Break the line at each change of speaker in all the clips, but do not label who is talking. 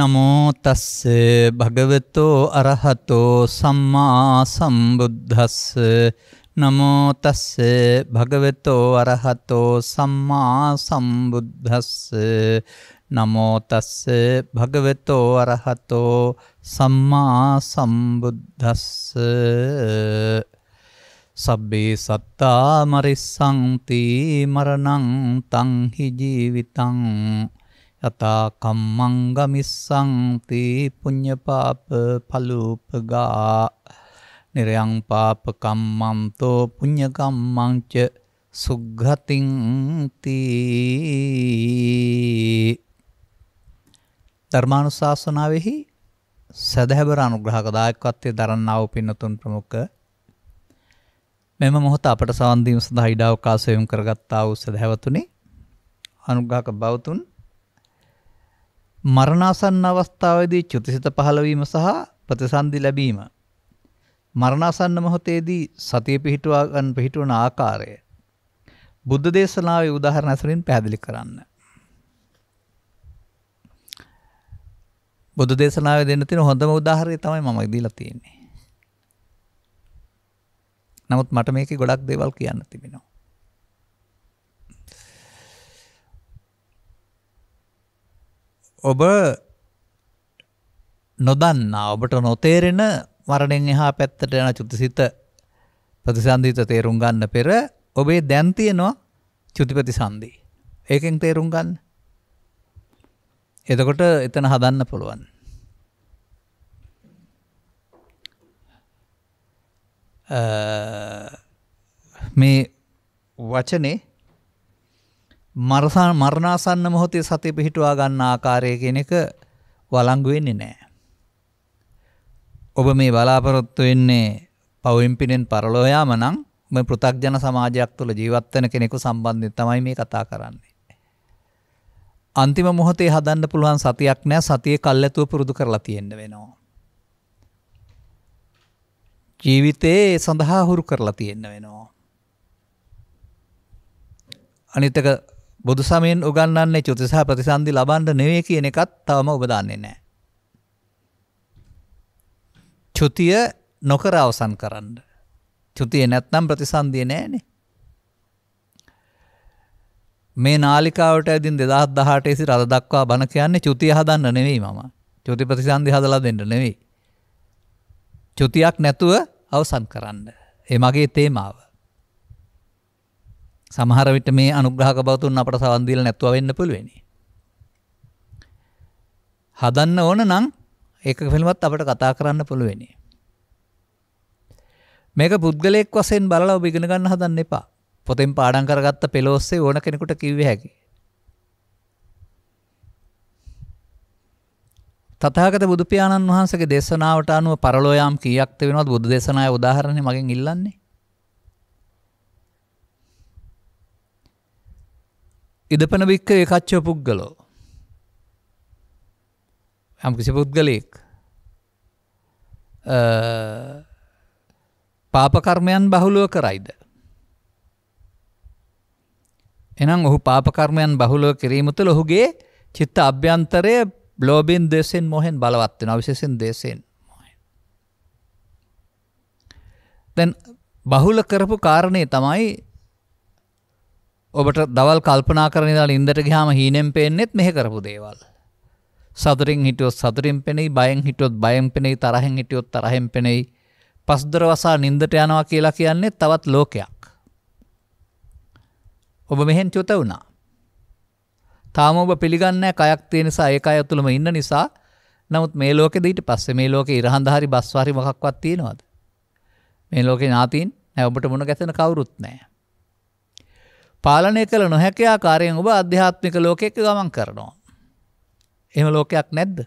නමෝ තස්ස භගවතෝ අරහතෝ සම්මා සම්බුද්දස්ස නමෝ තස්ස භගවතෝ අරහතෝ සම්මා සම්බුද්දස්ස නමෝ තස්ස භගවතෝ අරහතෝ සම්මා සම්බුද්දස්ස සබ්බේ සත්තා මරිස්සං තී මරණං තං හි ජීවිතං යතා කම්මංගමිස්සං තී පුඤ්ඤපාප පලූපගා නිරයං පාප කම්මන්තෝ පුඤ්ඤ කම්මං ච සුග්ගතින් තී ධර්මානුශාසනාවෙහි සදහැබර අනුග්‍රහක දායකත්වයේ දරන්නා වූ පින්නතුන් ප්‍රමුඛ මෙම මොහොත අපට සවන් දීම සඳහා ඉඩ අවකාශ වේම් කරගත්තා වූ සදහැවතුනි අනුග්‍රහක බවතුන් මරණාසන්න අවස්ථාවේදී චුතිසිත පහළවීම සහ ප්‍රතිසන්දි ලැබීම. මරණාසන්න මොහොතේදී සතිය පිහිටුවා ගන්න පිහිටවන ආකාරය. බුද්ධ දේශනාවේ උදාහරණ ඇසුරින් පැහැදිලි කරන්න. බුදු දේශනාවේ දෙන්න තියෙන හොඳම උදාහරණය තමයි මම දීලා තියෙන්නේ. නමුත් මට මේකේ ගොඩක් දේවල් කියන්න තිබෙනවා. ඔබ නොදන්නා ඔබට නොතේරෙන මරණෙන් එහා පැත්තට යන චුතිසිත ප්‍රතිසන්ධීත තේරුම් ගන්න පෙර ඔබේ දැන් තියෙනවා චුතිපති සන්දී. ඒකෙන් තේරුම් ගන්න. එතකොට එතන හදන්න පුළුවන්. මේ වචනේ මරසන් මරණාසන්න මොහොතේ සතිය පිහිටුවා ගන්න ආකාරය කියන එක වළංගු වෙන්නේ නැහැ. ඔබ මේ බලාපොරොත්තු වෙන්නේ පවෙන් පිනෙන් පරලෝ යාම නම් මේ පෘථග්ජන සමාජයක් තුළ ජීවත් වෙන කෙනෙකු සම්බන්ධයෙන් තමයි මේ කතා කරන්නේ. අන්තිම මොහොතේ හදන්න පුළුවන් සතියක් නෑ සතියේ කල්ැතුව පුරුදු කරලා තියෙන්න වෙනවා. ජීවිතේ සඳහා හුරු කරලා තියෙන්න වෙනවා. අනිත් එක බුදු සමයෙන් උගන්නන්නේ චුතිසහ ප්‍රතිසන්දි ලබන්ඩ නෙවේ කියන එකත් තවම උබදන්නේ නෑ. චුතිය නොකර අවසන් කරන්න. චුතිය නැත්නම් ප්‍රතිසන්දිය නෑනේ. මේ නාලිකාවට ඇදින් දෙදහත් දහට සි රද දක්වා බණ කියන්නේ චුතිය හදන්න නෙවෙයි මම චුති ප්‍රතිසන්දි හදලා දෙන්න නෙවෙයි. චුතියක් නැතුව අවසන් කරන්න. එමගේ තේමාව. සමහර විට මේ අනුග්‍රහක බවතුන් අපට සවන් දීලා නැතුව වෙන්න පුළුවෙනි. හදන්න ඕන නම් ඒක පිළිබඳව අපට කතා කරන්න පුළුවෙනි. මේක පුද්ගලයෙක් වශයෙන් බලලා ඔබ ඉගෙන ගන්න හදන්න එපා. පොතෙන් පාඩම් කරගත්ත පෙළොස්සේ ඕන කෙනෙකුට කිව්ව හැකි. තථාගත බුදු පියාණන් වහන්සේගේ දේශනාවට අනුව පරලෝයාම් කීයක්ද වෙනවද බුදු දේශනාවේ උදාහරණේ මගෙන් ඉල්ලන්නේ? ඉදපන භික්ක ඒකච්චෝ පුද්ගලෝ යම්කිසි පුද්ගලයෙක් පාපකර්මයන් බහුලුව කරයිද. එනම් ඔහු පාපකර්මයන් බහුලුව කිරීම තුළ ඔහුගේ චිත්ත අභ්‍යන්තරය බ්ලෝබින් දේශෙන් මොහෙන් බලවත්වෙන අවිශෙසින් දේශයෙන් දැන් බහුල කරපු කාරණය තමයි ඔබට දවල් කල්පනා කරන දාල ඉදට ගහාම හීනෙන් පෙන්නෙත් මෙහ කරපු දේවල්. සතුරින් හිටියොත් සතුරින් පෙනෙයි බයෙන් හිටියොත් බයෙන් පෙනෙයි තරහෙන් හිටියොත් තරහෙන් පෙනෙයි පස්දර වසා නින්දට යනවා කියලා කියන්නේ තවත් ලෝකයක්. ඔබ මෙහෙන් චොත වුණා. තාම ඔබ පිළිගන්නෑ කයක් තියෙන නිසා ඒක අයතුළම ඉන්න නිසා නමුත් මේ ලෝකෙ දීට පස්සේ මේ ලෝකෙ ඉරහඳහරි බස්වාරි මොකක්වත් තියෙනවද? මේ ලෝකේ ඥාතීන් නෑ ඔබට මොන ගැතෙන කවුරුත් නෑ. පාලනය කළ නොහැකි ආකාරයෙන් ඔබ අධ්‍යාත්මික ලෝකෙක ගමන් කරනවා. එම ලෝකයක් නැද්ද.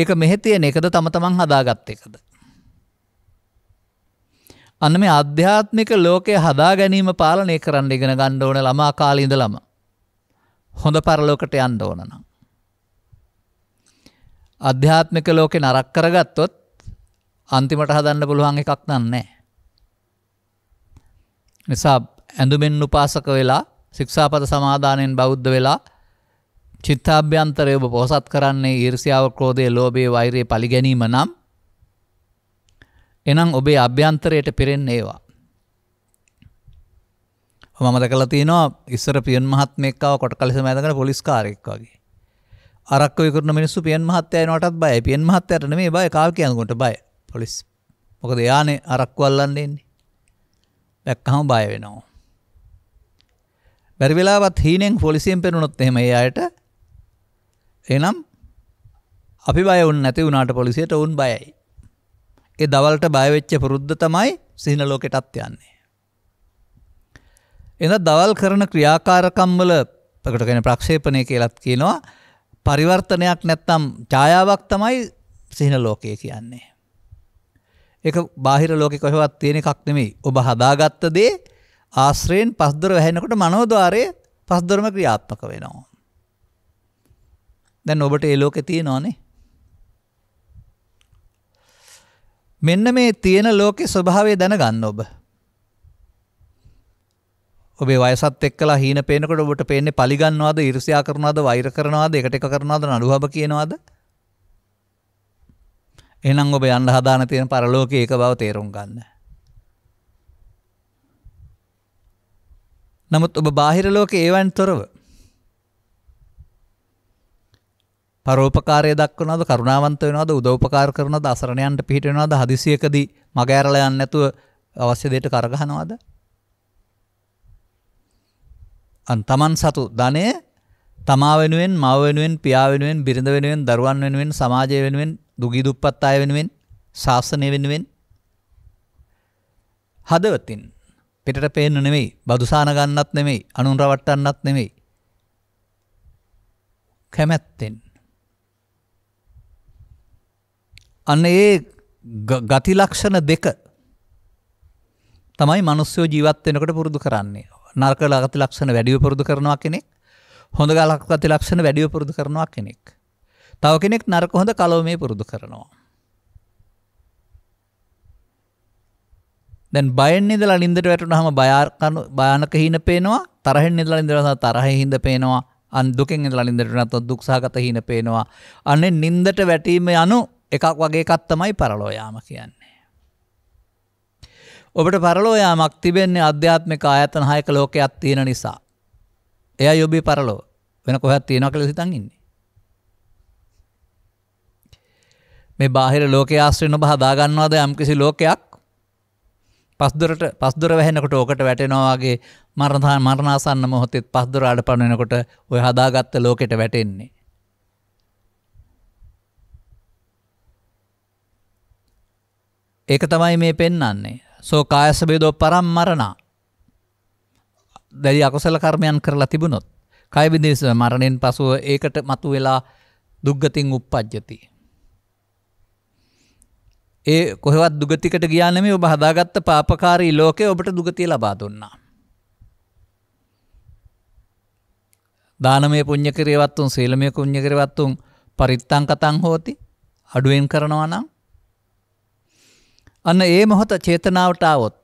ඒක මෙහෙතියන එකද තම තමන් හදාගත්ත එකද. අන්න මේ අධ්‍යාත්මික ලෝකය හදා ගැනීම පාලනය කරන්න ඉගෙන ගණ්ඩ ඕන ළමා කාලීඳ ළම හොඳ පරලෝකට යන්න ඕනනම්. අධ්‍යාත්මික ලෝකෙ නරක් කරගත්තොත් අන්තිමට හදන්න පුළුවන් එකක් නන්නේ. නිසා ඇඳුමෙන් උපාසක වෙලා ශික්ෂාපත සමාධානයෙන් බෞද්ධ වෙලා චිත්තාභ්‍යන්තරය ඔබ පොහසත් කරන්නේ ඊර්සියාව ක්‍රෝධය ලෝබේ වෛරයේ පලිගැනීම නම් එනම් ඔබේ අභ්‍යන්තරයට පිරෙන් ඒවා. මම දකල තියනවා ඉස්සර පියන් මහත්මෙක්කාව කොට කලෙස මැදකට පොලිස්කාරෙක් වගේ. අරක්ක විකරන මිනිස්සු පියන් මහත්තය නොටත් බය පියන් මහත්තයට මේ බය කාව කියනකොට බය පොලිස් මොකද යානේ අරක්වල්ලන්නේෙන්නේ දැක්කහම බය වෙනවා. බැරි වෙලාවත් හීනෙන් පොලිසියෙන් පෙනුනොත් එහෙම ඒ අයට එනම් අපි බය වුන් නැති වුණාට පොලිසියට වුන් බයයි. ඒ දවල්ට බයවෙච්ච පුරුද්ධ තමයි සිහින ලෝකෙටත් යන්නේ. එඳ දවල් කරන ක්‍රියාකාරකම්වල ප්‍රකටගෙන ප්‍රක්ෂේපණය කියලත් කියනවා පරිවර්තනයක් නැත්තම් ඡායාවක් තමයි සිහින ලෝකය කියන්නේ. ඒක බාහිර ලෝකෙ කොහෙවත් තියෙන එකක් නෙමෙයි. ඔබ හදාගත්ත දේ ආශ්‍රයෙන් පස්දොර වැහෙනකොට මනෝද්වාරය පස්දොරම ක්‍රියාත්මක වෙනවා. දැන් ඔබට ඒ ලෝකේ තියෙනවනේ. මෙන්න මේ තියෙන ලෝකේ ස්වභාවය දැනගන්න ඔබ. ඔබේ වයසත් එක්කලා හීන පේනකොට ඔබට පේන්නේ පලිගන්නවද, ඊර්ෂ්‍යා කරනවද, වෛර කරනවද, එකට එක කරනවද, නඩුහබ කියනවද? එහෙනම් ඔබ යන්න හදාන තියෙන පරලෝකයේ ඒක බව තේරුම් ගන්න. නමුත් ඔබ බාහිර ලෝක ඒවන් තොරව පරෝපකාරය දක්වනවද කරුණාවන්ත වෙනවද උදව්පකාර කරනවද අසරණයන්ට පිහිට වෙනවද හදිසියකදී මග ඇරලා යන්නේ නැතුව අවශ්‍ය දෙයට කරගහනවද අන් තමන් සතු ධනය තමා වෙනුවෙන් මව වෙනුවෙන් පියා වෙනුවෙන් බිරිඳ වෙනුවෙන් දරුවන් වෙනුවෙන් සමාජය වෙනුවෙන් දුගී දුප්පත් අය වෙනුවෙන් ශාසනය වෙනුවෙන් හදවතින් පිටට පේන්න නෙමෙයි බදුසාන ගන්නත් නෙමෙයි අනුන් රවට්ටන්නත් නෙමෙයි කැමැත්තෙන් අන්න ඒ ගති ලක්ෂණ දෙක තමයි මනුස්යෝ ජීවත් වෙනකොට පුරුදු කරන්නේ නරක ගති ලක්ෂණ වැඩිව පුරුදු කරනවා කෙනෙක් හොඳ ගලක් ගති ලක්ෂණ වැඩිව පුරුදු කරනවා කෙනෙක් තව කෙනෙක් නරක හොඳ කලෝමේ පුරුදු කරනවා දැන් බයෙන් ඉඳලා නිින්දට වැටුනහම භයානක හින පේනවා තරහෙන් ඉඳලා නිින්දට තරහෙන් හිඳ පේනවා අන් දුකෙන් ඉඳලා නිින්දට නැත්නම් දුක්සහගත හින පේනවා අනේ නිින්දට වැටීම යනු එකක් වගේ එකක් තමයි පරලෝ යාම කියන්නේ ඔබට පරලෝ යාමක් තිබෙන්නේ අධ්‍යාත්මික ආයතන හයක ලෝකයක් තියෙන නිසා එයා යොබේ පරලෝ වෙන කොහෙවත් තියනවා කියලා හිතන් ඉන්නේ මේ බාහිර ලෝකයේ ආශ්‍රය නොබ හදාගන්නවද යම්කිසි ලෝකයක් පස්දොරට පස්දොර වැහෙනකොට ඕකට වැටෙනවාගේ මරණාන් මරණාසන්න මොහොතෙත් පස්දොර අඩපණ වෙනකොට ඔය හදාගත්ත ලෝකෙට වැටෙන්නේ. ඒක තමයි මේ පෙන්වන්නේ. සෝ කායස බේදෝ පරම්මරණා. දැඩි අකුසල කර්මයන් කරලා තිබුණොත් කය බිඳිස මරණයෙන් පසුව ඒකට මතුවෙලා දුක්ගතින් උප්පජ්ජති. ඒ කොහෙවත් දුගතිකට ගියානම ඔබ හදාගත්ත පාපකාරී ලෝකය ඔබට දුගතිය ලබා දුන්නා. දානමය පුං්ඥකරයවත්තුන් සේලමය කුං්ඥකරවත්තුන් පරිත්තං කතං හෝති අඩුවෙන් කරනවා නම් අන්න ඒ මොහොත චේතනාවට අවොත්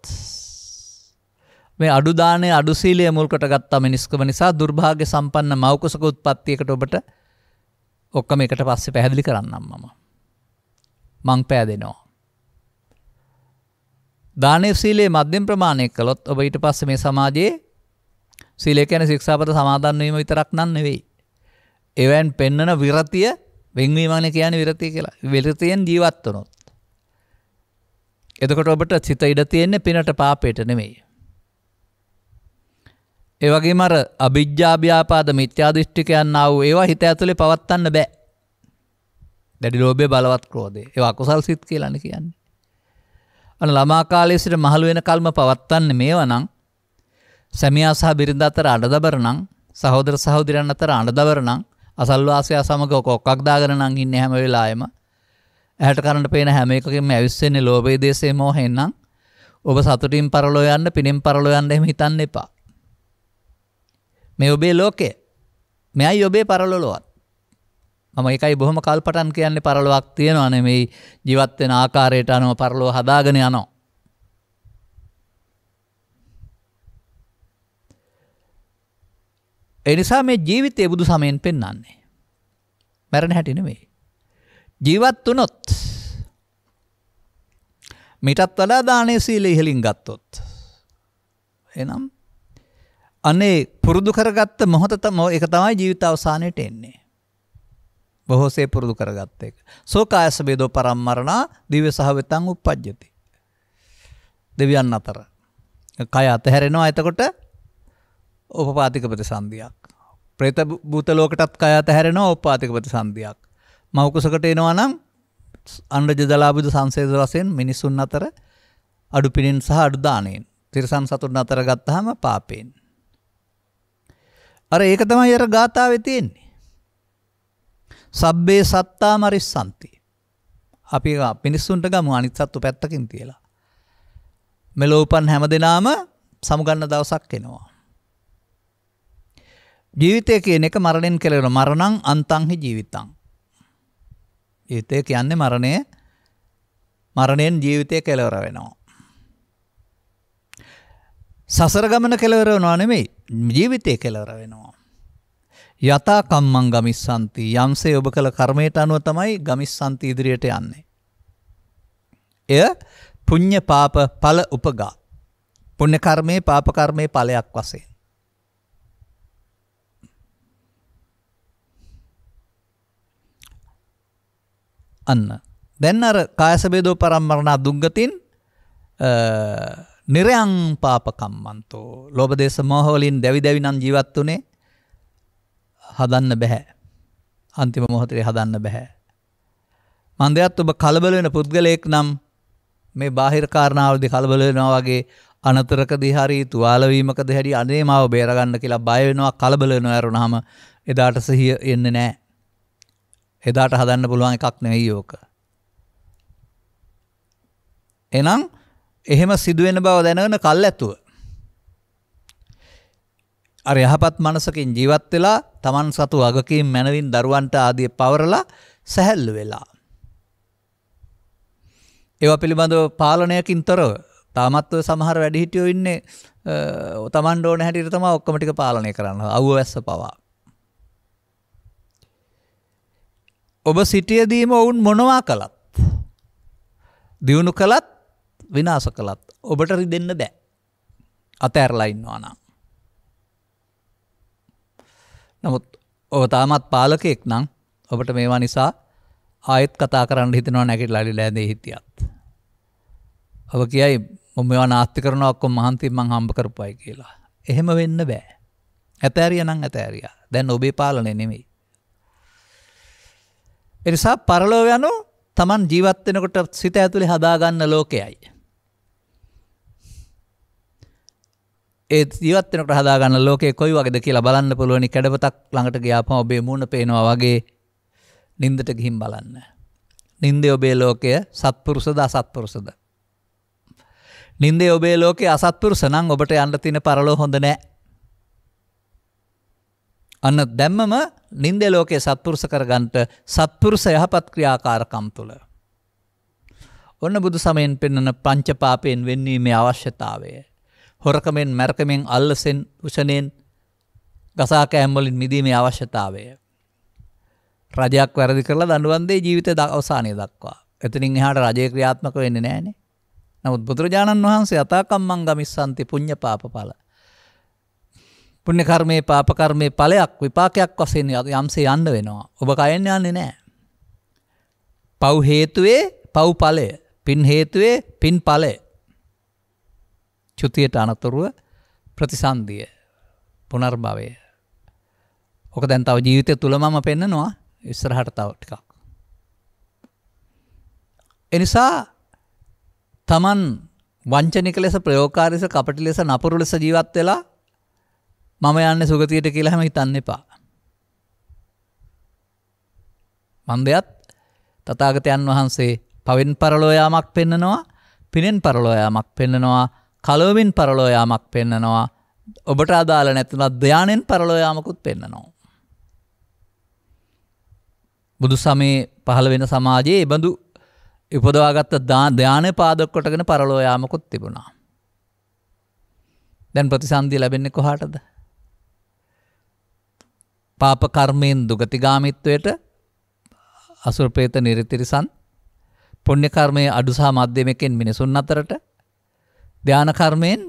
මේ අඩුදානය අඩුසීලය මුල්කට ගත්තා මිනිස්කම නිසා දුර්භාග සම්පන්න මෞකසක උත්පත්තියකට ඔබට ඔක්කම එකට පස්සේ පැහැදිලි කරන්නම් මම. මං පෑදෙනවා. දානය සීලේ මධ්‍යම ප්‍රමාණයක් කළොත් ඔබ ඊට පස්සේ මේ සමාජයේ සීලේ කියන්නේ ශික්ෂාපද සමාදන් වීම විතරක් නන් නෙවෙයි. එවෙන් පෙන්නන විරතිය වෙන්වීමනේ කියන්නේ විරතිය කියලා. විරතියෙන් ජීවත් වුණොත්. එතකොට ඔබට සිත ඉඩ තියෙන්නේ පිනට පාපයට නෙමෙයි. ඒ වගේම අර අභිජ්ජා ව්‍යාපාද මිත්‍යා දෘෂ්ටිකයන් ආව ඒවා හිත ඇතුලේ පවත්වන්න බෑ. දැඩි ලෝභය බලවත් ක්‍රෝධය. ඒවා අකුසල් සිත් කියලානේ කියන්නේ. අන ළමාකාලයේ සිට මහළු වෙන කල්ම පවත්වන්නේ මේවා නම් සැමියා සහ බිරිඳ අතර අඬදබර නම් සහෝදර සහෝදරයන් අතර අඬදබර නම් අසල්වාසයා සමග කොක්කක් දාගෙන නම් ඉන්නේ හැම වෙලාවෙම ඇහැට කරන්න පේන හැම එකකින්ම ඇවිස්සෙන්නේ ලෝභයේ දේශේ මොහෙන් නම් ඔබ සතුටින් පරලෝ යන්න පිනෙන් පරලෝ යන්න එහෙම හිතන්න එපා මේ ඔබේ ලෝකය මෙයයි ඔබේ පරලොලොවත් මම එකයි බොහොම කල්පටන් කියන්නේ පරලොවක් තියෙනවා නෙමෙයි ජීවත්වෙන ආකාරයට අනුව පරලෝ හදාගෙන යනවා. එනිසා මේ ජීවිතය බුදු සමයෙන් පෙන්නන්නේ. මැරණ හැටිනෙමේ. ජීවත් වනොත් මිටත් වඩා දානය සීල ඉහලින් ගත්තොත්. එනම් අනේ පුරුදු කරගත්ත මොහොතත මො එක තමයි ජීවිත අවසානයට එන්නේ. බොහෝසේ පුරුදු කරගත්ත එක. සෝකායස බේදෝ පරම්මරණා දිව්‍ය සහවිතං උප්පජ්ජති. දෙවියන් අතර. කය අතහැරෙනවා එතකොට උපපාතික ප්‍රතිසන්දියක්. ප්‍රේත භූත ලෝකටත් කය අතහැරෙනවා උපපාතික ප්‍රතිසන්දියක්. මව් කුසකට එනවා නම් අණ්ඩජ ජලාබුද සංසේද වශයෙන් මිනිසුන් අතර අඩු පිණින් සහ අඩු දාණයෙන්. තිරසන් සතුන් අතර ගත්තාම පාපයෙන්. අර ඒක තමයි අර ගාථාවේ තියෙන්නේ. සබ්බේ සත්තා මරිස්සන්ති. අපි පිනිස්සුන්ට ගම අනිත්සත්තු පැත්තකින් තියලා. මෙලෝපන් හැම දෙනාම සමුගන්න දවසක් එෙනවා. ජීවිතය කියන එක මරණෙන් කෙලෙන මරණං අන්තංහි ජීවිතං. ජීවිතය කියන්නේ මරණය මරණයෙන් ජීවිතය කෙලවර වෙනවා. සසර ගමන කෙලවර වෙනවා නෙමෙයි ජීවිතය කෙලවර වෙනවා. යථා කම්මං ගමිස්සන්ති යම්සේ ඔබ කළ කර්මයට අනුව තමයි ගමිස්සන්ති ඉදිරියට යන්නේ. එය පුඤ්ඤ පාප ඵල උපගා. පුණ්‍ය කර්මයේ පාප කර්මයේ ඵලයක් වශයෙන්. අන්න. දැන් අර කායසබේදෝ පරම්මරණා දුග්ගතින් නිරයං පාපකම්මන්තෝ ලෝබදේශ මෝහවලින් දැවි දැවිනම් ජීවත් වනේ හදන්න බැහැ. අන්තිම මොහොතරේ හදන්න බැහැ. මන්දයත් ඔබ කලබලවෙන පුද්ගලයෙක් නම් මේ බාහිර කාරණාවලදි කලබලවෙනවා වගේ අනතරක දිහරි තුවාලවීමකද හැඩි අනේ මාව බේරගන්න කියලා බයවෙනවා කලබලන ඇරුණහම එදාට සහිය එන්න නෑ. එදාට හදන්න පුළුවන් එකක් නෙවෙයි ඕක. එනම් එහෙම සිදුවෙන බව දැනවන කල් ඇතුව. අර යහපත් මනසකින් ජීවත් වෙලා Taman සතු වගකීම් මැනවින් දරුවන්ට ආදී පවරලා සැහැල්ලු වෙලා. ඒවා පිළිබඳව පාලනයකින් තොරව තාමත්ව සමහර වැඩිහිටියෝ ඉන්නේ තමන්ඩ ඕන හැටියට තමා ඔක්කොම ටික පාලනය කරන්න අව්ව වැස්ස පවා. ඔබ සිටියදීම ඔවුන් මොනවා කළත්. දියුණු කළත් විනාස කළත් ඔබට රිදන්න බෑ. අතඇරලා ඉන්නවානම්. නමුත් ඔබ තාමත් පාලකෙක් නම් ඔබට මේවා නිසා ආයෙත් කතා කරන්න හිතනවා නැකට ලඩි ලෑදේ හිටියත්. ඔබ කියයි මොම මේවා නාස්ති කරනවා ඔක්කොම මහන්තියෙන් මං හම්බ කරපුවයි කියලා. එහෙම වෙන්න බෑ. ඇතෑරිය නම් ඇතෑරියා. දැන් ඔබේ පාලනය නෙමෙයි. එනිසා පරලෝ යනු තමන් ජීවත් වෙනකොට සිත ඇතුලේ හදාගන්න ලෝකයයි. ඒ ජීවත්වනට හදාගන්න ලෝකෙ කොයි වගේද කියලා බලන්න පුළුවනි කැඩපතක් ළඟට ගියාපම ඔබේ මූුණ පේනවා වගේ නින්දට ගිහිම් බලන්න. නින්දේ ඔබේ ලෝකය සත්පුරුසද අසත්පුරුසද. නින්දේ ඔබේ ලෝකේ අසත්පුරුස නං ඔබට යන්න තින පරලෝ හොඳ නෑ. අන්න දැම්මම නින්දේ ලෝකයේ සත්පුරුස කරගන්ට සත්පුරුස යහපත් ක්‍රියාකාරකම් තුළ. ඔන්න බුදු සමයෙන් පෙන්නන පංචපාපයෙන් වෙන්නීමේ අවශ්‍යතාවය. හොරකමෙන් මැරකමෙන් අල්ලසෙන් උෂණයෙන් ගසාකෑම්වලින් මිදීමේ අවශ්‍යතාවය. රජයක් වැරදි කරලා දඩුවන්දේ ජීවිත ද අවසානය දක්වා. එතනින් එහාට රජය ක්‍රියාත්මක වෙන්න නෑනේ. නමුත් බුදුරජාණන් වහන්සේ අතාකම්මං ගමිස්සන්ති පුං්ඥ පාප පල. පුුණ්‍ය කර්මය පාපකර්මය පලයක් විපාකයක් වසෙන් යම්සේ යන්න වෙනවා. ඔබ කයන්න යන්නේ නෑ. පව් හේතුවේ පව් පලය පින් හේතුවේ පින් පලය චුතියට අනතුරුව ප්‍රතිසන්දිය පුනර්භවය ඕක දැන් තව ජීවිතය තුළ මම පෙන්නනවා ඉස්සරහට තව ටිකක්. එනිසා තමන් වංචනික ලෙස ප්‍රයෝකාරිස කපටි ලෙස නපුරු ලෙස ජීවත් වෙලා මම යන්න සුගතියට කියලහම හිතන්න එපා. මන්දයත් තතාගතයන් වහන්සේ පවෙන් පරලෝයාමක් පෙන්නනවා පිනෙන් පරලෝයාමක් පෙන්නනවා කලවෙන් පරලෝයාමක් පෙන්නනවා ඔබට අදාළ නැතිනත් ධ්‍යානෙන් පරලෝයාමකුත් පෙන්න්නනවා. බුදු සමේ පහළ වෙන සමාජයේ එබඳු ඉපදවාගත්ත ධ්‍යාන පාදක්කොටගෙන පරලෝයාමකුත් තිබුණා. දැන් ප්‍රතිසන්දී ලැබෙන්නේ කොහටද. පාප කර්මයෙන් දුගතිගාමිත්වයට අසුරපේත නිරිතිරිසන් පුුණ්‍ය කර්මය අඩුසා මධ්‍යමකෙන් මිනිසුන් අතරට ධ්‍යාන කර්මයෙන්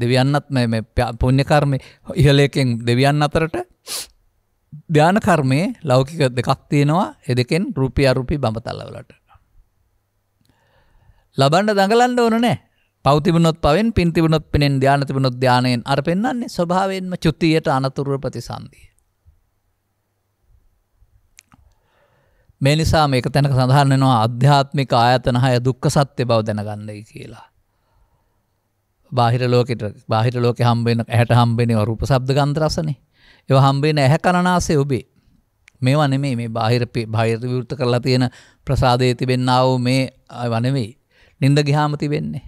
දෙවියන්නත් මේ පුණ්‍ය කර්මය ඉහලයකෙන් දෙවියන් අතරට ධ්‍යාන කර්මයේ ලෞකික දෙකක් තියෙනවා එ දෙකෙන් රුපිය අරුපි බඹතල්ලවලට. ලබන්න දඟලන්න ඕන නෑ පෞතිබුණොත් පවෙන් පින්තිබුණොත් පෙනෙන් ධ්‍යාන තිබුණොත් ධ්‍යානයෙන් අර පෙන්න්නේ ස්වභාවයෙන්ම චුතියට අනතුරුව ප්‍රතිසන්දී. මේ නිසා මේක තැනක සඳහන්නනවා අධ්‍යාත්මික ආයතන හය දුක්ඛ සත්‍ය බව දැනගන්නයි කියලා. බාහිර ලෝකෙට බාහිර ලෝක හම්බෙන ඇහැට හම්බෙන රූප ශබ්ද ගන්ධ රසනේ ඒව හම්බෙන ඇහැ කරනාසේ ඔබේ මේවා නෙමෙයි මේ බාහිර බාහිර විවෘත කරලා තියෙන ප්‍රසාදයේ තිබෙන්නා වූ මේ ඒවා නෙමෙයි නිින්ද ගියාම තිබෙන්නේ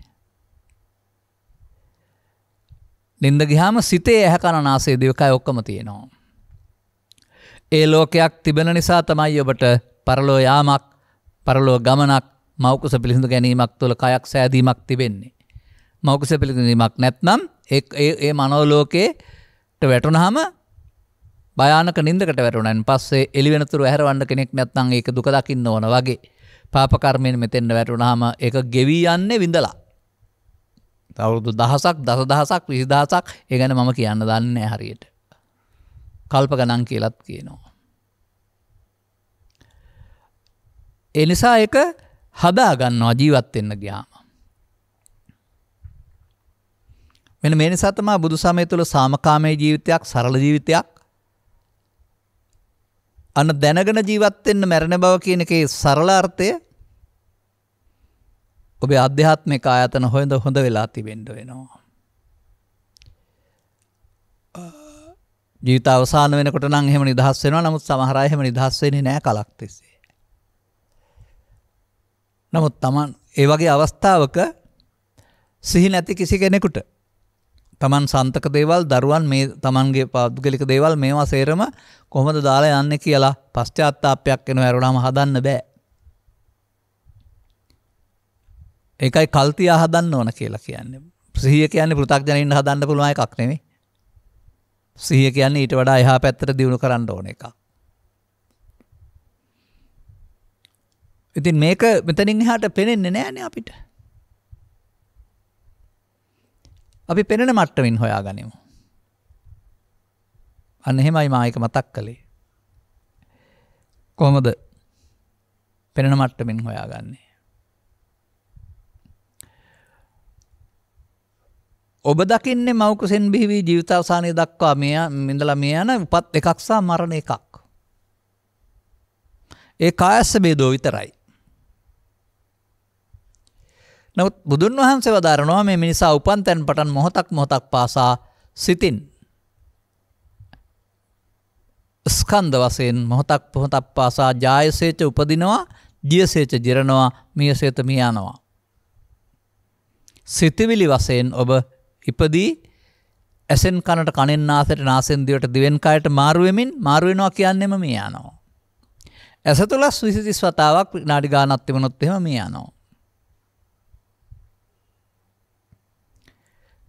නින්ද ගිහාම සිතේ ඇහැ කරනාසේ දෙවකයි ඔක්කම තියෙනවා. ඒ ලෝකයක් තිබෙන නිසා තමයි ඔබට පරලෝ යාමක් පරලෝ ගමනක් මෞකුස පිළිසිඳ ගැනීමක් තුළ කයක් සෑදීමක් තිබෙන්නේ. මෞකස පිළිගැනීමක් නැත්නම් ඒ මනෝලෝකයට වැටුනහම භයානක නින්දකට වැටුණන් පස්සේ එළිවෙනතුරු ඇහැරවන්න කෙනෙක් නැත්නම් ඒක දුක දකින්න ඕන වගේ පාපකර්මයෙන් මෙතෙන්ට වැටුණහම ඒක ගෙවී යන්නේ විඳලා. අවුරුදු දහසක් දස දහසක් විසිදහසක් ඒ ගැන මම කියන්න දන්නේ හරියට. කල්ප ගණන් කියලත් කියනවා. එනිසා එක හදා ගන්නවා ජීවත් වෙන්න ගියාම. මෙන්න මේ නිසා තමයි බුදු සමය තුළ සාමකාමී ජීවිතයක් සරල ජීවිතයක් අන්න දැනගෙන ජීවත් වෙන්න මැරෙන බව කියන එකේ සරල අර්ථය ඔබේ අධ්‍යාත්මික ආයතන හොඳ හොඳ වෙලා තිබෙන්න වෙනවා. ජීවිත අවසාන වෙනකොට නම් එහෙම නිදහස් වෙනවා. නමුත් සමහර අය එහෙම නිදහස් වෙන්නේ නැහැ කලක් තිස්සේ. නමුත් Taman ඒ වගේ අවස්ථාවක සිහි නැති කිසි කෙනෙකුට තමන් සන්තක දේවල් දරුවන් මේ තමන්ගේ පාද්ගලික දේවල් මේවා සේරම කොහොමද දාලා යන්න කියලා පශ්චාත්තාපයක් එන ඇරුණාම හදන්න බෑ. ඒකයි කල්තියා හදන්න ඕන කියලා කියන්නේ. සිහිය කියන්නේ පෘථග්ජනයින් හදන්න පුළුවන් එකක් නෙමෙයි. සිහිය කියන්නේ ඊට වඩා එහා පැත්තට දියුණු කරන්න ඕන එකක්. ඉතින් මේක මෙතනින් එහාට පෙනෙන්නේ නෑනේ අපිට. අපි පෙනෙන මට්ටමින් හොයා ගනිමු. අන්න එහෙමයි මායක මතක් කළේ. කොහොමද පෙනෙන මට්ටමින් හොයා ගන්නේ. ඔබ දකින්නේ මවකුසෙන් බිහිවී ජීවිතාවසානය දක්වා මෙය මිඳල මේ යන උපත් එකක්සා මරණ එකක්. ඒ කායස්ස බේදෝ විතරයි. නවත් බුදුන් වහන්සේ වදාරනවා මේ මිනිසා උපන් තැන් පටන් මොහොතක් මොහොතක් පාසා සිතින්. ස්කන්ධ වසයෙන් මොහොතක් පොහොතක් පාසා ජායසේච උපදිනවා ජියසේච ජිරනවා මියසේත මියනවා. සිතිවිලි වසයෙන් ඔබ ඉපදී ඇසෙන් කනට කණෙන් නාසට නාසෙන්දිවට දිවෙන් අයට මාරුවමින් මාරුවෙනවා කියන්නෙම මියනවා. ඇස තුළස් විසිතිස් වතාවක් නාඩි ගානත් තිබුණොත් එෙම මියනවා.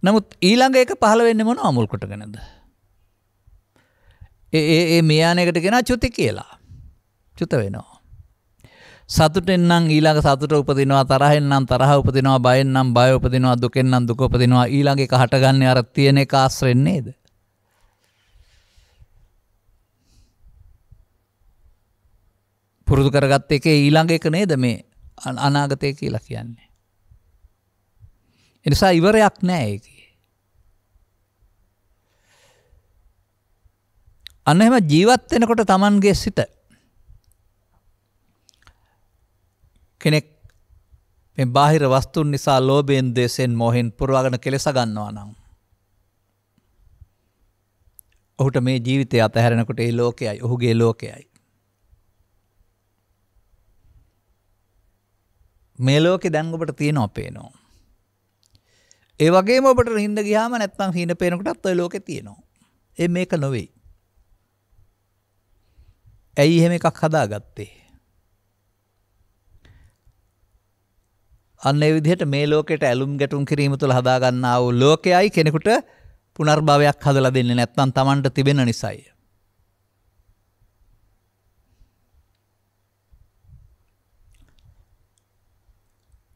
නමුත් ඊළඟ එක පහළ වෙන්න මොන අමුල්කොට ගැනද. ඒ මියානකට කෙන චුති කියලා චුත වෙනවා. සතුටෙන්න්නම් ඊළඟ සතුට උපදිනවා තරහෙන්න්නම් තරහ උපදිනවා බයෙන්න්නම් බය උපදිනවා දුකෙන්න්නම් දුකපදිනවා ඊළඟ එක හටගන්න අර තියෙන එක ආශ්‍රෙන්නේද. පුරුදු කරගත්ත එක ඊළඟ එක නේද මේ අනාගතය කියලා කියන්නේ. එනිසා ඉවරයක් නෑ ඒකි. අන්න එම ජීවත් වෙනකොට තමන්ගේ සිත කෙනෙක් බාහිර වස්තුන් නිසා ලෝබයෙන් දේශයෙන් මොහෙන් පුරවාගෙන කෙලෙස ගන්නවා නම්. ඔහුට මේ ජීවිතය අතහැරෙනකොට ඒ ලෝකයයි ඔහුගේ ලෝකයයි. මේ ලෝකෙ දැංගුපට තියෙන අපේනවා. ඒ වගේම ඔබට හින්ද ගියාම නැත්තම් හීන පේනකොටත් ඔය ලෝකේ තියෙනවා. ඒ මේක නොවේ. ඇයි එහෙම එකක් හදාගත්තේ? අන්න ඒ විදිහට මේ ලෝකෙට ඇලුම් ගැටුම් කිරීම තුළ හදාගන්නා වූ ලෝකයයි කෙනෙකුට පුනර්භවයක් හදලා දෙන්නේ නැත්නම් Tamanට තිබෙන නිසායි.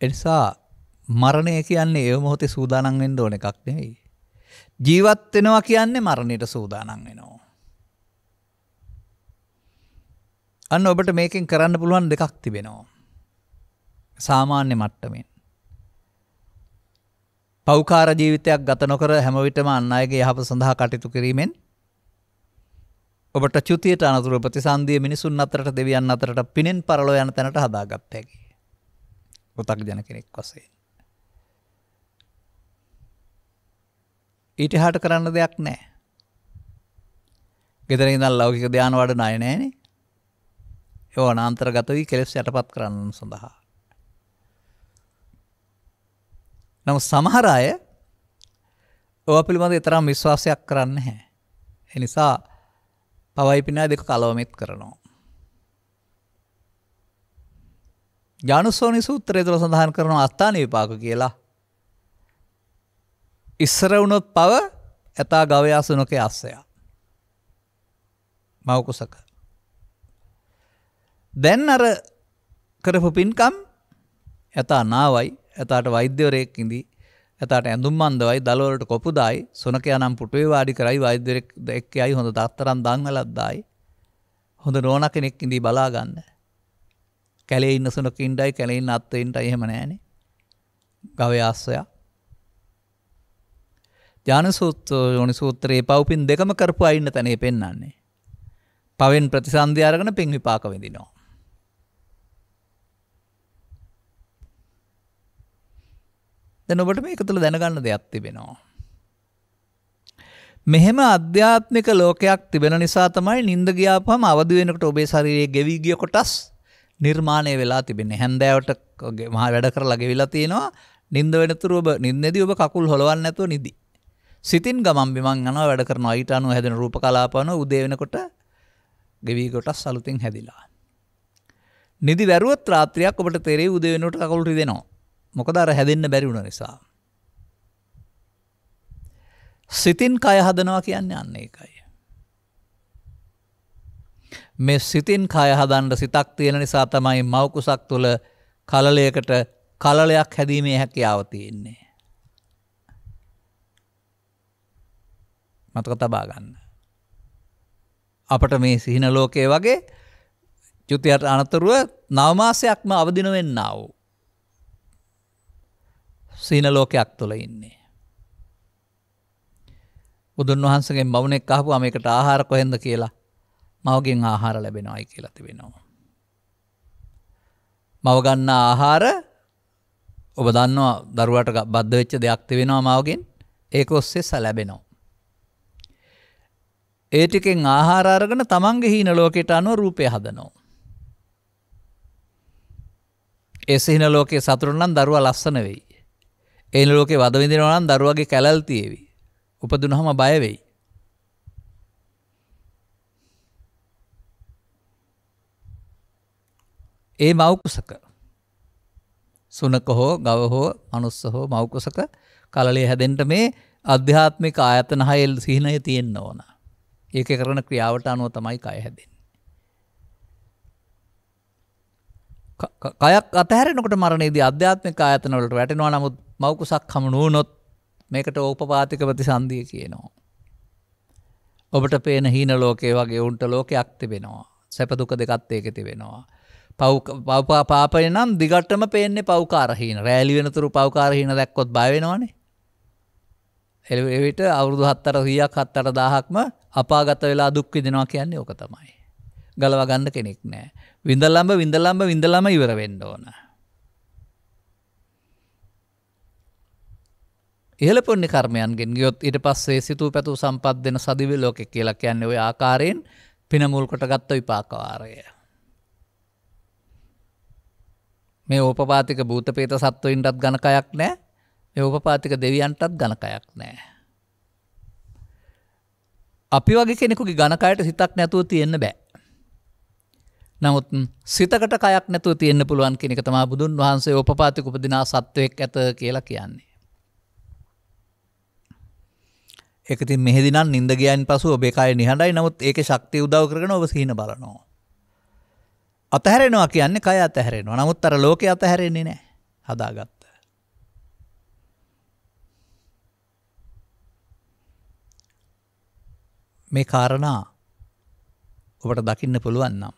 එනිසා මරණය කියන්නේ ඒ මොහොතේ සූදානන්ගෙන් ඕන එකක් නෙවෙයි. ජීවත් වෙනවා කියන්නේ මරණයට සූදානන් වෙනවා. අන්න ඔබට මේකෙන් කරන්න පුළුවන් දෙකක් තිබෙනවා. සාමාන්‍ය මට්ටමින්. පෞකාර ජීවිතයක් ගත නොකර හැමවිටම අන්න අයගේ යහප සඳහා කටයුතු කිරීමෙන් ඔබට චුතියට අනතුර ප්‍රතිසන්දිය මිනිසුන් අතරට දෙවියන් අතරට පිනෙන් පරලෝ යන තැනට හදාගත් හැකි. පොතක් ජන කෙනෙක් වසේ. ඊට හාට කරන්න දෙයක් නෑ. ගෙදර ඉඳන් ලෞකික ධ්‍යාන වඩන අය නෑනේ. ඒව අනාන්තරගත වී කෙලෙස් යටපත් කරන්න සඳහා. නමුත් සමහර අය ඔය පිළිබඳ තරම් විශ්වාසයක් කරන්න හැ. එනිසා පවයි පිනා දෙක කලවමෙත් කරනවා. ජානුසෝනි සූත්‍රය තුළ සඳහන් කරන අත්තාන විපාක කියලා ඉස්සරවුණොත් පව ඇතා ගවයාසුනොකේ අස්සයා. මවකුසක. දැන් අර කරපු පින්කම් ඇතා නාවයි ඇතාට වෛද්‍යවරයෙක්කිදී ඇතට ඇඳුම්න්දවයි දළවලට කොපුදායි සුනක යනම් පුටේ වාඩි කරයි වෛද්‍යරෙක් එක් අයි හොඳ දත්තරන් දංවලද්දායි හොඳ නෝන කෙනෙක් ඉදී බලාගන්න. කැලේ ඉන්න සුනකින්ටයි කැලෙන් අත්තෙන්ට එහෙම නෑනේ ගවයාස්සයා ජානසූත්‍ර යොනිසූත්‍රයේ පව්පින් දෙකම කරපු අයින්න තැනේ පෙන්න්නන්නේ. පවෙන් ප්‍රතිසන්ධයාරගෙන පින් විපාක වෙදිනවා. දැනොබට මේක තුළ දැනගන්න දෙයක් තිබෙනවා. මෙහෙම අධ්‍යාත්මික ලෝකයක් තිබෙන නිසා තමයි නින්ද ගියාපම අවදි වෙනකොට ඔබේ ශරීරයේ ගෙවි ගිය කොටස් නිර්මාණය වෙලා තිබෙන්නේ. හැන්දෑවට මහා වැඩ කරලා ගෙවිලා තියෙනවා. නින්ද වෙනතුරු ඔබ නින්දෙදී ඔබ කකුල් හොලවන්නේ නැතුව නිදි. සිතින් ගමන් බිමන් යනවා වැඩ කරනවා ඊට අනුව හැදෙන රූප කලාපන උදේ වෙනකොට ගෙවී කොටස් අලුතින් හැදිලා. නිදි වැරුවත් රාත්‍රියක් ඔබට තෙරේ උදේ වෙනකොට කකුල් රිදෙනවා. මොකද අර හැදෙන්න බැරි වුණ නිසා. සිතින් කය හදනවා කියන්නේ අන්න ඒකයි. මේ සිතින් කය හදන්න සිතක් තියෙන නිසා තමයි මවකුසක් තුළ කලලයකට කලලයක් හැදීමේ හැකියාව තියෙන්නේ. මතක තබා ගන්න. අපට මේ සිහින ලෝකයේ වගේ චුතියට අනතුරුව නවමාසයක්ම අවදින වෙන්න වූ. සීන ලෝකයක් තුළ ඉන්නේ. බුදුන් වහන්සගේ බවනෙක් අහපු මේකට ආහාර කොහෙන්ද කියලා මවගෙන් ආහාර ලැබෙනවායි කියලා තිබෙනවා. මවගන්න ආහාර ඔබ දන්නවා දරුවට බද්ධවෙච්ච දෙයක් තිබෙනවා මවගෙන් ඒක ඔස්සේ සැලැබෙනවා. ඒ ටිකෙන් ආහාර අරගෙන තමන්ගේ හීන ලෝකයට අනුව රූපය හදනවා. ඒ සිහින ලෝකයේ සතුරු නම් දරුවා ලස්සන වෙයි. ඒ ලෝකේ වද විඳිනවා නම් දරුවාගේ කැලල් තියෙවි. උපදුනහම බය වෙයි. ඒ මෞකුසක සුනක හෝ ගව හෝ මනුස්ස හෝ මෞකුසක කලලේ හැදෙන්ට මේ අධ්‍යාත්මික ආයතන හයල් සිහිනය තියෙන්න ඕනා. ඒක කරන ක්‍රියාවට අනුව තමයි කය හැදෙන්. කයක් අතහැරෙනකට මරණේදී අධ්‍යාත්මික ආයතනවලට වැටෙනවා නමුත් මවකුසක් හම නුවනොත් මේකට ඕපපාතික ප්‍රතිසන්දිය කියනවා. ඔබට පේන හීන ලෝකයේ වගේ උන්ට ලෝකයක් තිබෙනවා සැපදුක දෙකත් ඒක තිබෙනවා. පවපා පාපය නම් දිගටම පේන්නේ පවකාරහින රෑලි වෙනතුරු පවකාරහින දැක්කොත් බයවෙනවානේ එවිට අවුරුදු හත්තර හයක් හත්තර දාහක්ම අපාගත වෙලා දුක්වි දෙනවා කියන්නේ ඕක තමයි. ගලව ගන්න කෙනෙක් නෑ. විඳල්ලම්ඹ විඳල්ලම්ඹ විඳලම ඉවර වෙන්න ඕන. ඉහලපොන්න කර්මයන්ගෙන් ගියොත් ඉට පස්සේ සිතු පැතු සම්පත් දෙන සදිවි ලෝක කියලා කියන්නේ ඔය ආකාරයෙන් පිනමුල්කොට ගත්ත විපාකාරය. මේ ඕපපාතික භූතපේත සත්වයින්ටත් ගණකයක් නෑ මේ උපපාතික දෙවියන්ටත් ගණකයක් නෑ. අපි වගේ කෙනෙකුගේ ගණකයට සිතක් නැතුව තියෙන්න බෑ. නමුත් සිතකට කයක් නැතුව තියෙන්න්න පුළුවන් කෙනෙක තමා බුදුන් වහන්සේ උපපාතික උපදිනා සත්වයෙක් ඇත කියලා කියන්නේ. එකති මෙහිදිනම් නින්දගයන් පසු ඔබේකාය නිහඬයි නමුත් ඒක ශක්ති උදව කරන ඔබ සිහින බලනවා. අතහැරෙනවා කියන්නේ කය අතහැරෙනවා නමුත් අර ලෝක අතහැරෙන්නේ නෑ හදාගත්. මේ කාරණා ඔබට දකින්න පුළුවන් නම්.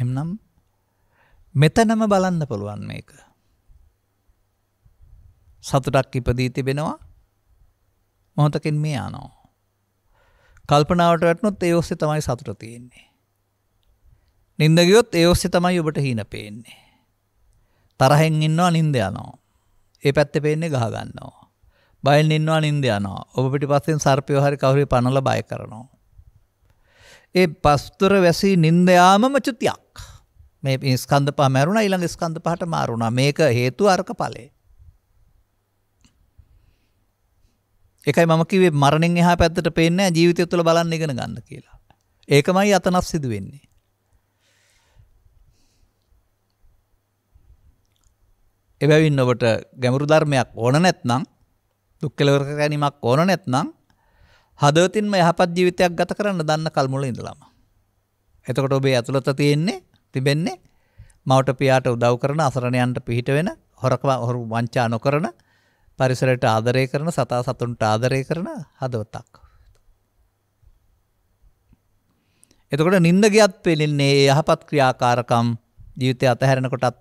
එම්නම් මෙතනම බලන්න පුළුවන් මේක. සතුටක් ඉපදී තිබෙනවා මොහොතකින් මේ යනෝ. කල්පනාවට වැටනොත් ඒ ඔස්සේ තමයි සතුට තියෙන්නේ. නින්දගියොත් ඒ ඔස්සේ තමයි ඔබට හීන පේන්නේ. තරහෙන් ඉන්නවා නින්ද යනවා. ඒ පැත්තේ පේන්නේ ගහ ගන්නවා. බයිල් ඉන්නවා නින්ද යනවා. ඔබ පිටිපස්සෙන් සර්පයෝ හරි කවුරු පනලා බය කරනවා. ඒ පස්තර වැසී නින්ද යාමම චුතියක්. මේ ස්කන්ධ පහ මැරුණා ඊළඟ ස්කන්ධ පහට මාරුණා. මේක හේතු අර්ක ඵලය. ඒකයි මම කිව්වේ මරණයෙන් එහා පැත්තට පේන්නේ නැහැ ජීවිතය තුළ බලන්න ඉගෙන ගන්න කියලා. ඒකමයි අතනක් සිදු වෙන්නේ. එබැවින් ඔබට ගැඹුරු ධර්මයක් ඕන නැත්නම් දුක්කලවර ගැනීමක් ඕන නැත්නම් හදවතින්ම යහපත් ජීවිතයක් ගත කරන්න දන්න කල්මුල ඉඳලාම. එතකොට ඔබේ ඇතුළත තියෙන්නේ තිබෙන්නේ මවට පියාට උදව් කරන අසරණයන්ට පිහිට වෙන හොරකවා හොරු වංචා නොකරන පරිසරයට ආදරය කරන සතා සතුන්ට ආදරය කරන හදවතක්. එතකොට නින්දගයත් පෙලින්නේ යහපත් ක්‍රියාකාරකම් ජීවිතය අතහැරෙනකොටත්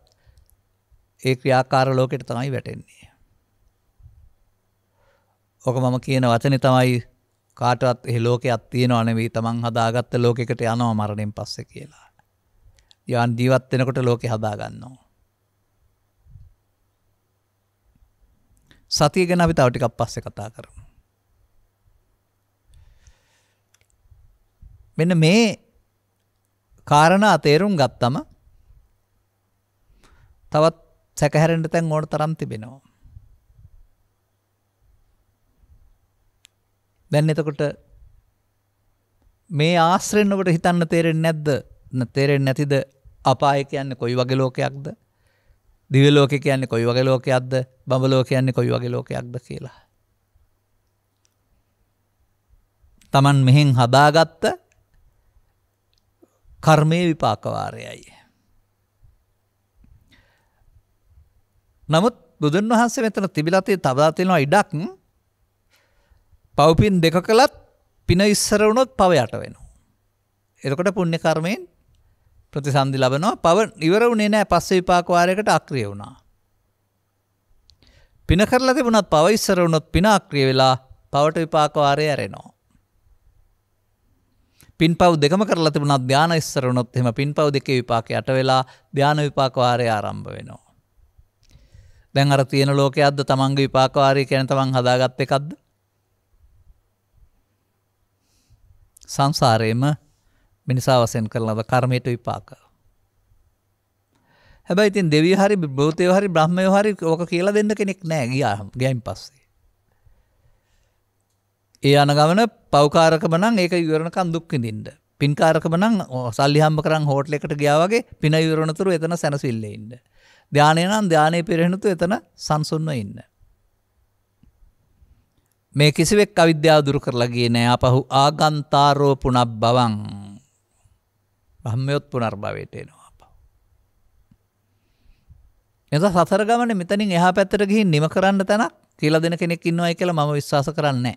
ඒ ක්‍රියාකාර ලෝකෙට තමයි වැටෙන්නේ. ඕක මම කියන වචනේ තමයි කාටවත් එහි ලෝකයක් තියෙනව නෙවෙයි තමන් හදාගත්ත ලෝකයකට යනවා මරණයෙන් පස්සේ කියලා. යන් ජීවත් වෙනකොට ලෝකේ හදාගන්නවා. සතිය ගැන අපි තව ටිකක් පස්සේ කතා කරමු. මෙන්න මේ කාරණා තේරුම් ගත්තම තවත් සැකහැරෙන්න තැන් ඕන තරම් තිබෙනවා. දැන් එතකොට මේ ආශ්‍රෙන්න්නකට හිතන්න තේරෙන් නැද්ද තේරෙන් නැතිද අපාය කියන්නේ කොයි වගේ ලෝකයක්ද දිවලෝක කියන්නේ කොයි වගේ ලෝකයක්ද බඹලෝ කියන්නේ කොයි වගේ ලෝකයක්ද කියලා. තමන් මෙහෙන් හදාගත්ත කර්මය විපාකවාරයයි. නමුත් බුදුන් වහන්සේ මෙතන තිබිලතේ තබලා තියෙනවා ඉඩක් පව්පින් දෙක කළත් පින ඉස්සර වුණොත් පව යට වෙන. එරකට පුුණ්‍ය කර්මයෙන් ප්‍රතිසන්දි ලබනවා පව ඉවර වුණේ නෑ පස්ස විපාකවාරයකට අක්‍රිය වුණා. පින කරලා තිබුණත් පව ඉස්සර වුණොත් පින අක්‍රිය වෙලා පවට විපාකවාරය ඇරෙනවා. පින් පව් දෙකම කරලා තිබුණත් ධ්‍යාන ඉස්සර වුණොත් එහෙම පින් පව් දෙකේ විපාකය යට වෙලා ධ්‍යාන විපාකවාරය ආරම්භ වෙනවා. දැන් අර තියෙන ලෝකයක්ද තමන්ගේ විපාකවාරය කියන තමන් හදාගත් එකක්ද? සංසාරයේම මිනිසා වශයෙන් කරන ලද කර්මයට විපාක. හැබැයි ඉතින් දෙවියෝ හරි භූතයෝ හරි බ්‍රහ්මයෝ හරි ඕක කියලා දෙන්න කෙනෙක් නෑ ගියාම ගෑයින් පස්සේ. ඒ අනගමන පෞකාරකම නම් ඒක ඉවරණකම් දුක් විඳින්න. පින්කාරකම නම් සල්ලි හම්බ කරන් හෝටල් එකට ගියා වගේ පින ඉවරණතුරු එතන සැනසෙල්ලේ ඉන්න. ධානය නම් ධානයේ පිරෙනතු එතන සංසුන්ව ඉන්න. මේ කිසිවෙක් අවිද්‍යාව දුරු කරලගේ නෑ පහු ආගන්තාරෝ පුනක් බවන් බහමයොත් පුනර්භවයටයනවා අප. එත සසර ගමන මෙතනින් එහා පැත්තර ගහි නිම කරන්න තැනක් කියල දෙන කෙනෙක් ඉන්නවයි කියල ම විශ්වාස කරන්නේ.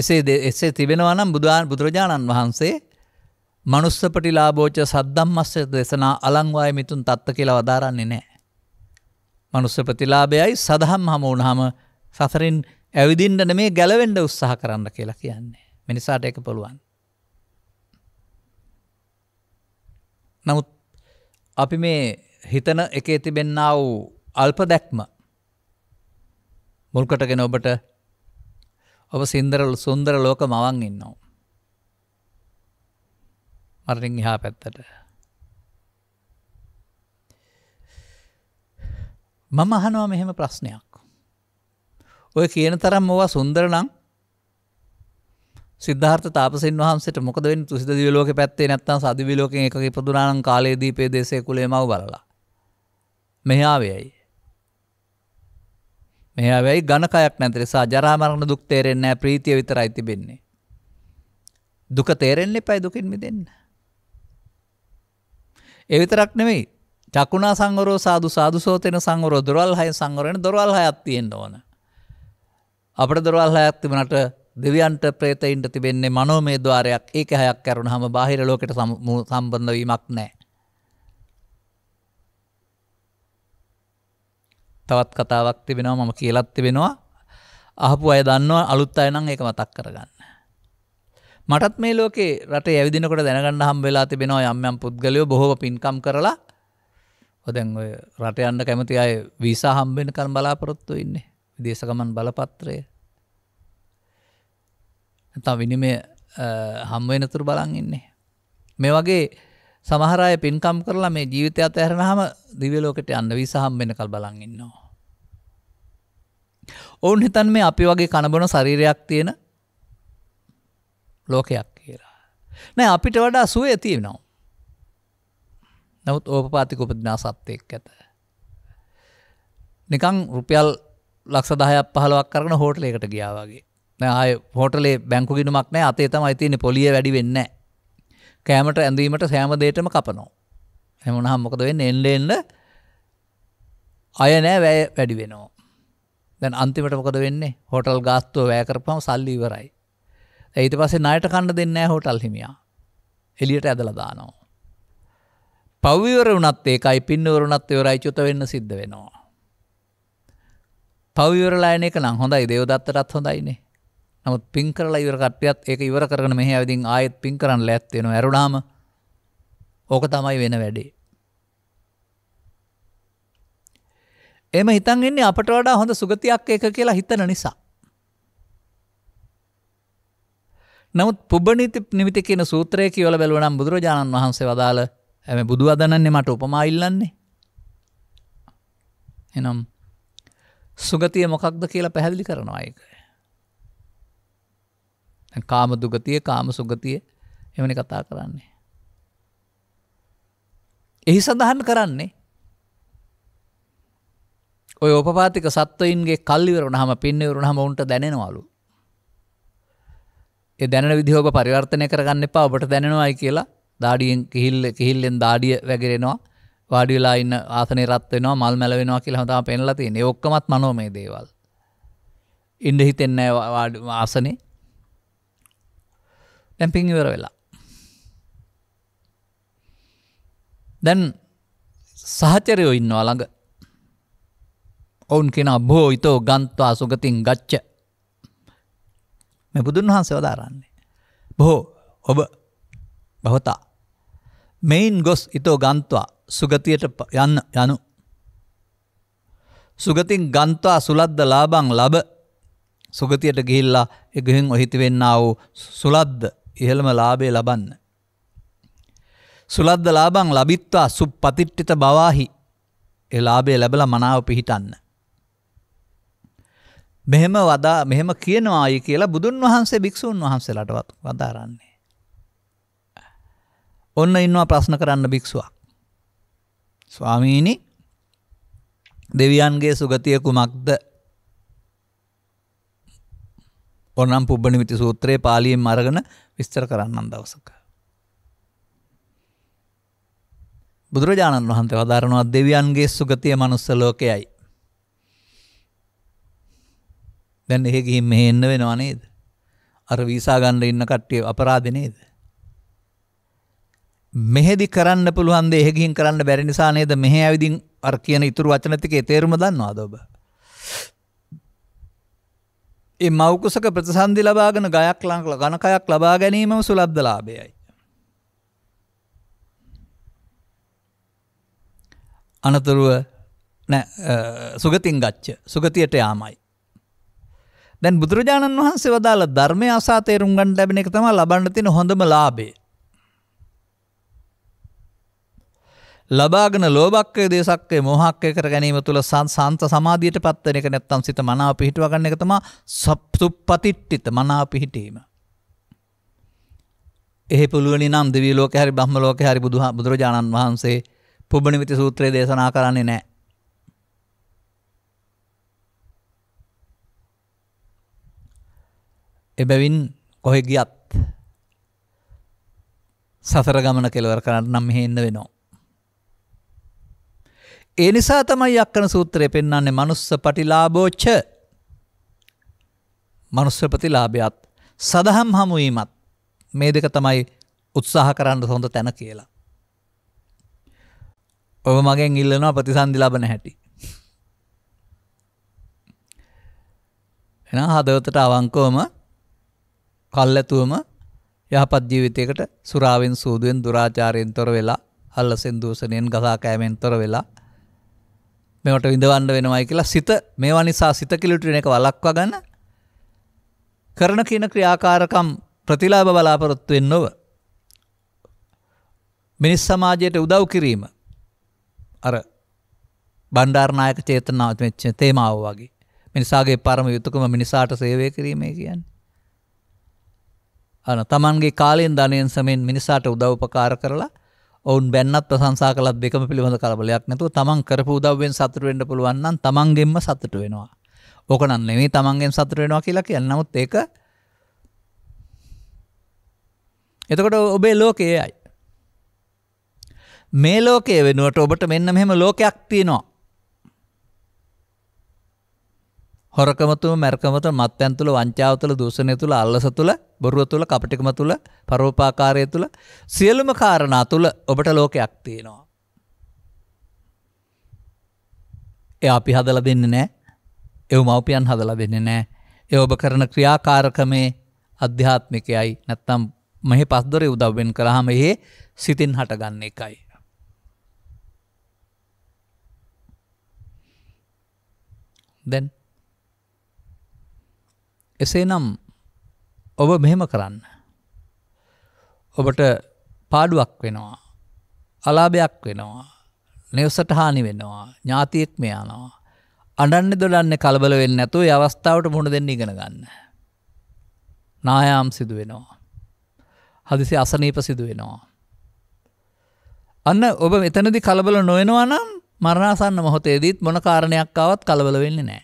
එසේ එසේ තිබෙනවනම් බුදුන් බුදුරජාණන් වහන්සේ මනුස්සපටි ලාබෝච සද්දම්මස්ස දෙසනා අලංවාය මිතුන් තත්ත කියලා වදාරන්නේ නෑ. මනුස්ස ප්‍රතිලාභයයි සදහම් හම වුණහම සසරින් ඇවිදින්ට මේ ගැලවෙන්ඩ උත්සාහ කරන්න කියලා කියන්නේ මිනිසාට එක පුළුවන්. නමුත් අපි මේ හිතන එක තිබෙන්න්න වූ අල්ප දැක්ම මුල්කටගෙන ඔබට ඔබ සින්දරල් සුන්දර ලෝක මවන් ඉන්නවා. මරණින් හා පැත්තට. මම අහනවා මෙහෙම ප්‍රශ්නයක්. ඔය කියන තරම් මොවා සුන්දරනම් සිද්ධාර්ථ තාපසින් වහන්සට මොකද වෙන් තුසිද දියලෝක පැත්තේ නැත්තම් සදිවිලෝක එක ඉපදුනාන කාලයේදී පේදේශය කුලේ මව බලලා. මෙයාාවයයි. මෙයාවැයි ගණකයක් නැතිරිසා ජරාමරණ දුක් තේරෙන්නෑ ප්‍රීතිය විතර අයිතිබෙන්නේ. දුක තේරෙන්නේ පැයි දුකින් මිදන්න. එවිතරක් නෙවෙයි චකුණා සංගරෝ සාදු සාදු සෝතෙන සංගරෝ දොරල් හය සංගරෙන දොරල් හයක් තියෙන්න්න ඕන. අපට දොරල් හයක් තිබනට දෙවියන්ට ප්‍රේතයින්ට තිබෙන්නේ මනෝමේ දවාරයක් ඒක හයක් කැරුණ හම බාහිර ලෝකට සම්බන්ධවීමක් නෑ. තවත් කතාවක් තිබෙනවා මම කියලත් තිබෙනවා අහපු අය දන්නවා අලුත් අයනම් ඒක මතක් කරගන්න. මටත් මේ ලෝකේ රට ඇවිදිනකොට දැනගන්න හම් වෙලා තිබෙනවා යම්යම් පුද්ගලයෝ බොහෝ පින්කම් කරලා ඔදැන් ඔය රට යන්න කැමති අය වීසා හම්බෙන කල් බලාපොරොත්තු ඉන්නේ දේශකමන් බලපත්‍රය තා විනිමේ හම්වෙනතුර බලන් ඉන්නේ. මේ වගේ සමහරය පින්කම් කරලා මේ ජීවිතය අතඇරන හම දිවලෝකට අන්න විසහම් වෙන කල් බලන් ඉන්නවා. ඔවුන් හිතන් මේ අපි වගේ කණබන ශරීරයක් තියෙන ලෝකයක් කියලා. නෑ අපිට වඩා සුව ඇතිවෙනවා. නවත් ඕපපාතික උපදනා සත්්‍යයක් ඇත. නිකං රුපියල් ලක්ෂ දහයක් පහලවක් කරන හෝටලේකට ගියාවගේ නය හෝටලේ බැංකු ගෙනුමක් නෑ අතේ තම අයිතියන පොලිය වැඩි වෙන්න කෑමට ඇඳීමට සෑමදේටම කපනෝ හැමන හම්මොකද වෙන්න එන්ඩෙන්ඩ අය නෑ වැය වැඩි වෙනවා දැන් අන්තිමට මොකද වෙන්නේ හොටල් ගාස්තුව වැෑකරපම සල්ලීවරයි ඇයිට පසේ නයට කණ්ඩ දෙන්න හෝටල් හිමියා එලියට ඇදලදානවා පවිවර වනත් ඒකයි පින්නවරුනත් යවරයි චුත වෙන්න සිද්ධ වෙනවා. පවිවරලායන එක නම් හොඳයි දේවදත්තරත් හොඳයිනේ නමුත් පින් කරලා ඉවර කට්ටියත් ඒක ඉවර කරන මෙහ ඇවිදින් ආයෙත් පින් කරන්න ලැත්තෙන ඇරුණාම ඕක තමයි වෙන වැඩේ. එම හිතන් එන්නේ අපට වඩා හොඳ සුගතියක් එක කියලා හිතන නිසා. නමුත් පුබනිති නිමිති කියන සූත්‍රය කියවල බැලුවනම් බුදුරජාණන් වහන්සේ වදාළ ඇ බුදු අදනන්නේ මට උපමයිල්ලන්නේ එනම් සුගතිය මොකක්ද කියලා පැහැදිලි කරනවා එක කාම දුගතිය කාම සුගතිය එමනි කතා කරන්නේ එහි සඳහන් කරන්නේ ඔය උපපාතික සත්වයින්ගේ කල්ලිවරුණ හම පින්නවරුණ හම උන්ට දැනෙනවලු ඒ දැන විදිහෝබ පරිවර්තනය කරගන්න එපා ඔබට දැනෙනවායි කියලා දාඩියෙන් කිහිල්ල කිහිල්ලෙන් දාඩිය වැගරෙනවා වාඩිවෙලා ඉන්න ආසන රත්වෙනවා මල් මැලවෙනවා කියලා හතම පෙන්ලති ඔක්කමත් මනෝමේ දේවල්. ඉන්ඩ හිතෙන්නෑ ආසනේ පැම්පිංවර වෙලා. දැන් සහචරයෝ ඉන්නවා ළඟ ඔවුන් කෙන බෝ ඉතෝ ගන්ත්වා සුගතින් ගච්ච මෙ බුදුන් වහන්සේ වදාරන්නේ. බොහෝ ඔබ බවතා මෙයින් ගොස් ඉතෝ ගන්තවා සුගතියට යන්න යනු. සුගතින් ගන්තවා සුලද්ද ලාබං ලබ සුගතියට ගිහිල්ලා එගහෙන් ඔහිතිවෙන්න වූ සුලද්ද ඉහළම ලාබේ ලබන්න. සුලද්ද ලාබං ලබිත්වා සුප්පතිට්ටිත බවාහි එලාබේ ලැබල මනාව පිහිටන්න. මෙහෙම වදා මෙහෙම කියනවායි කියලා බුදුන් වහන්සේ භික්‍ෂූන් වහන්සේලටවත් වදාරන්නේ. ඔන්න ඉන්නවා ප්‍රශ්න කරන්න භික්ෂුවක්. ස්වාමීණි දෙවියන්ගේ සුගතිය කුමක්ද ඔනම් පුබ්බනිමිති සූත්‍රයේ පාලියෙන් අරගෙන විස්තර කරන්නන් දවසක. බුදුරජාණන් වහන්සේ වදාරනවා දෙවියන්ගේ සුගතිය මනුස්ස ලෝකයයි. දැන් එහෙ ගිහින් මෙහෙ එන්න වෙනවා නේද? අර වීසා ගන්න ඉන්න කට්ටිය අපරාධ නේද? මෙහෙදි කරන්න පුළුවන් දේ එහෙගින් කරන්න බැරි නිසා නේද මෙහෙ ඇවිදින් අර කියන ඉතුරු වචන ටිකේ තේරුම දන්නවද ඔබ? ඒ මෞකුසක ප්‍රතිසන්දි ලබාගෙන ගයක් ලංකල ඝනකයක් ලබා ගැනීමම සුලබ්ධ ලාභයයි. අනතුරුව නෑ සුගතින් ගච්ඡ සුගතියට යාමයි. දැන් බුදුරජාණන් වහන්සේ වදාළ ධර්මය අසා තේරුම් ගන්න ලැබෙන එක තමයි ලබන්න තියෙන හොඳම ලාභය. ලබාගෙන ලෝභක්කය දේශක්කය මොහක්කය කර ගැනීම තුළ සංසන්ත සමාධියට පත්වන එක නැත්තම් සිත මනා පිහිටුව ගන්න එක තමා සප්තුප්පතිට්ඨිත මනා පිහිටීම. එහි පුළුවනි නම් දෙවී ලෝක හරි බ්‍රහ්ම ලෝක හරි බුදු බුදුරජාණන් වහන්සේ පුබ්බනිමිති සූත්‍රය දේශනා කරන්නේ නෑ. එබැවින් කොහෙ ගියත් සසර ගමන කෙලවර කරන්න නම් මෙහෙ ඉන්න වෙනවා. ඒ නිසා තමයි යක්කන සූත්‍රය පෙන්න්නේ මනුස්ස පටිලාබෝච්ච මනුස්ස ප්‍රතිලාභයත් සදහම් හමුවීමත් මේ දෙක තමයි උත්සාහ කරන්න හොඳ තැන කියලා. ඔබ මගෙන් ඉල්ලනවා ප්‍රතිසන්දි ලබන හැටි. එන හදවතට අවංකෝම කල්ලැතුවම යහපත් ජීවිතයකට සුරාවෙන් සූදුවෙන් දුරාචාරයෙන් තොර වෙලා හල්ලසෙන් දූසනයෙන් ගසා කෑමෙන් තොර වෙලා මෙවට විඳවන්න වෙනවයි කියලා සිත මේවා නිසා සිත කිලිටුන එක වලක්වා ගන්න කරන කියන ක්‍රියාකාරකම් ප්‍රතිලාභ බලාපොරොත්තුවෙන් නොව මිනිස් සමාජයට උදව් කිරීම අර බණ්ඩාර්නායක චේතනාවත් මෙච්ච තේමාව වගේ මිනිසාගේ පරම යුතුකම මිනිසාට සේවය කිරීමේ කියන්න. අන තමන්ගේ කාලයෙන් ධනයෙන් සමෙන් මිනිසාට උදව්පකාර කරලා ඔවුන් බැන්නත් ප්‍රසංසා කලත් දෙකම පිළිබඳ කලබලයක් නැතුව තමන් කරපු උදව්වෙන් සතුට වෙන්න පුළුවන් නම් තමන්ගෙන්ම සතුට වෙනවා. ඕක නම් නෙමෙයි තමන්ගෙන් සතුට වෙනවා කියලා කියන්නේ. නමුත් ඒක එතකොට ඔබේ ලෝකයේයි. මේ ලෝකයේ වෙනුවට ඔබට මෙන්න මෙහෙම ලෝකයක් තියෙනවා. හොරකමතුම මැරකමත මත්‍යන් තුළ වංචාව තුළ දූෂණය තුළ අල්ලස තුළ බොරුව තුළ කපටිකම තුළ පරෝපාකාරය තුළ සියලුම කාරණා තුළ ඔබට ලෝකයක් තියෙනවා. එ අපි හදල දෙන්න නෑ එව මව්පියන් හදල දෙන්න නෑ එ ඔබ කරන ක්‍රියාකාරකමේ අධ්‍යාත්මිකයයි නැත්තම් මෙහි පස්දොරේ උදව්වෙන් කරහම එහේ සිතින් හටගන්න එකයි. දැන් එසේනම් ඔබ මෙහෙම කරන්න. ඔබට පාඩුවක් වෙනවා. අලාභයක් වෙනවා. නෙවසට හානි වෙනවා. ඥාතියෙක් මෙයානවා. අඩන්න දොඩන්න කලබල වෙන්න ඇතු අවස්ථාවට මුණ දෙන්න ඉගෙන ගන්න. නායාම් සිදු වෙනවා. හදිසි අසනීප සිදු වෙනවා. අන්න ඔබ මෙතනදි කලබල නොවෙනවා නම් මරණාසන්න මොහොතේදීත් මොන කාරණයක් ආවත් කලබල වෙන්නේ නෑ.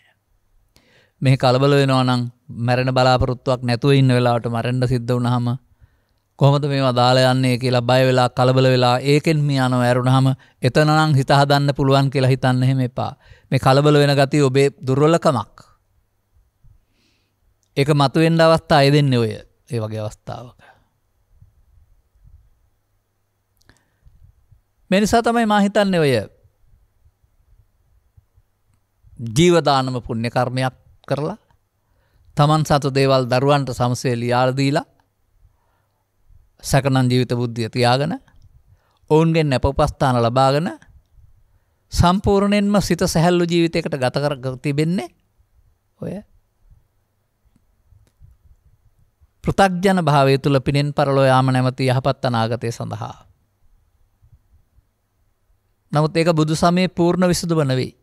මෙහි කලබල වෙනවා නම් මැරණ බලාපොරොත්තුවක් නැතුව ඉන්න වෙලාට මරෙන්ඩ සිද්ධ වනහම කොහොමද මේ අදාලා යන්නේ කියලා බය වෙලා කලබල වෙලා ඒකෙන් මේ යනව ඇරුණහම එතනනම් හිතහදන්න පුළුවන් කියලා හිතන්න එහෙම එපා මේ කලබල වෙන ගති ඔබේ දුර්වලකමක් ඒක මතුවෙන්ඩ අවස්ථා අය දෙන්නේ ඔය ඒ වගේ අවස්ථාවක මෙනිසා තමයි මහිතන්නේ ඔය ජීවදානම පුුණ්‍ය කර්මයක් කරලා තමන් සතු දේවල් දරුවන්ට සමසේලි යාර්දීලා සැකනන් ජීවිත බුද්ධිය තියාගෙන ඔවුන්ගෙන් නැපපස්ථාන ලබාගෙන සම්පූර්ණයෙන්ම සිත සැහැල්ලු ජීවිතයකට ගතකර තිබෙන්නේ ඔය පෘතක්ජන භාවය තුළ පිනෙන් පරලෝ යාම නැමති යහපත් අනාගතය සඳහා. නමුත් ඒක බුදු සමය පූර්ණ විසුදු වනවෙයි.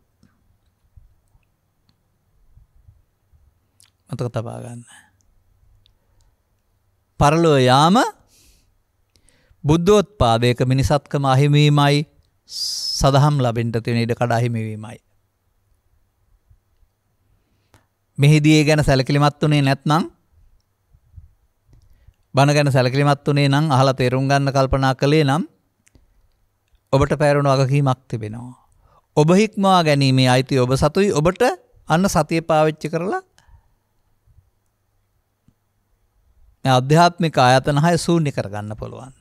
මතක තබාගන්න. පරලෝ යාම බුද්ධෝත් පාදයක මිනිසත්කම අහිමීමයි සදහම් ලබෙන්ට තින ඉඩ කඩ අහිමිවීමයි. මෙහිදිය ගැන සැලකිලිමත් වනේ නැත්නම් බණ ගැන සැලකිලිමත් වනේ නම් අහලා තේරුම් ගන්න කල්පනා කළේ නම් ඔබට පැරුණු අගකීමක් තිබෙනවා. ඔබ හික්මවා ගැනීමේ අයිති ඔබ සතුයි ඔබට අන්න සතිය පාවිච්චි කරලා මේ අධ්‍යාත්මික ආයතන හය ශූන්‍ය කරගන්න පුළුවන්.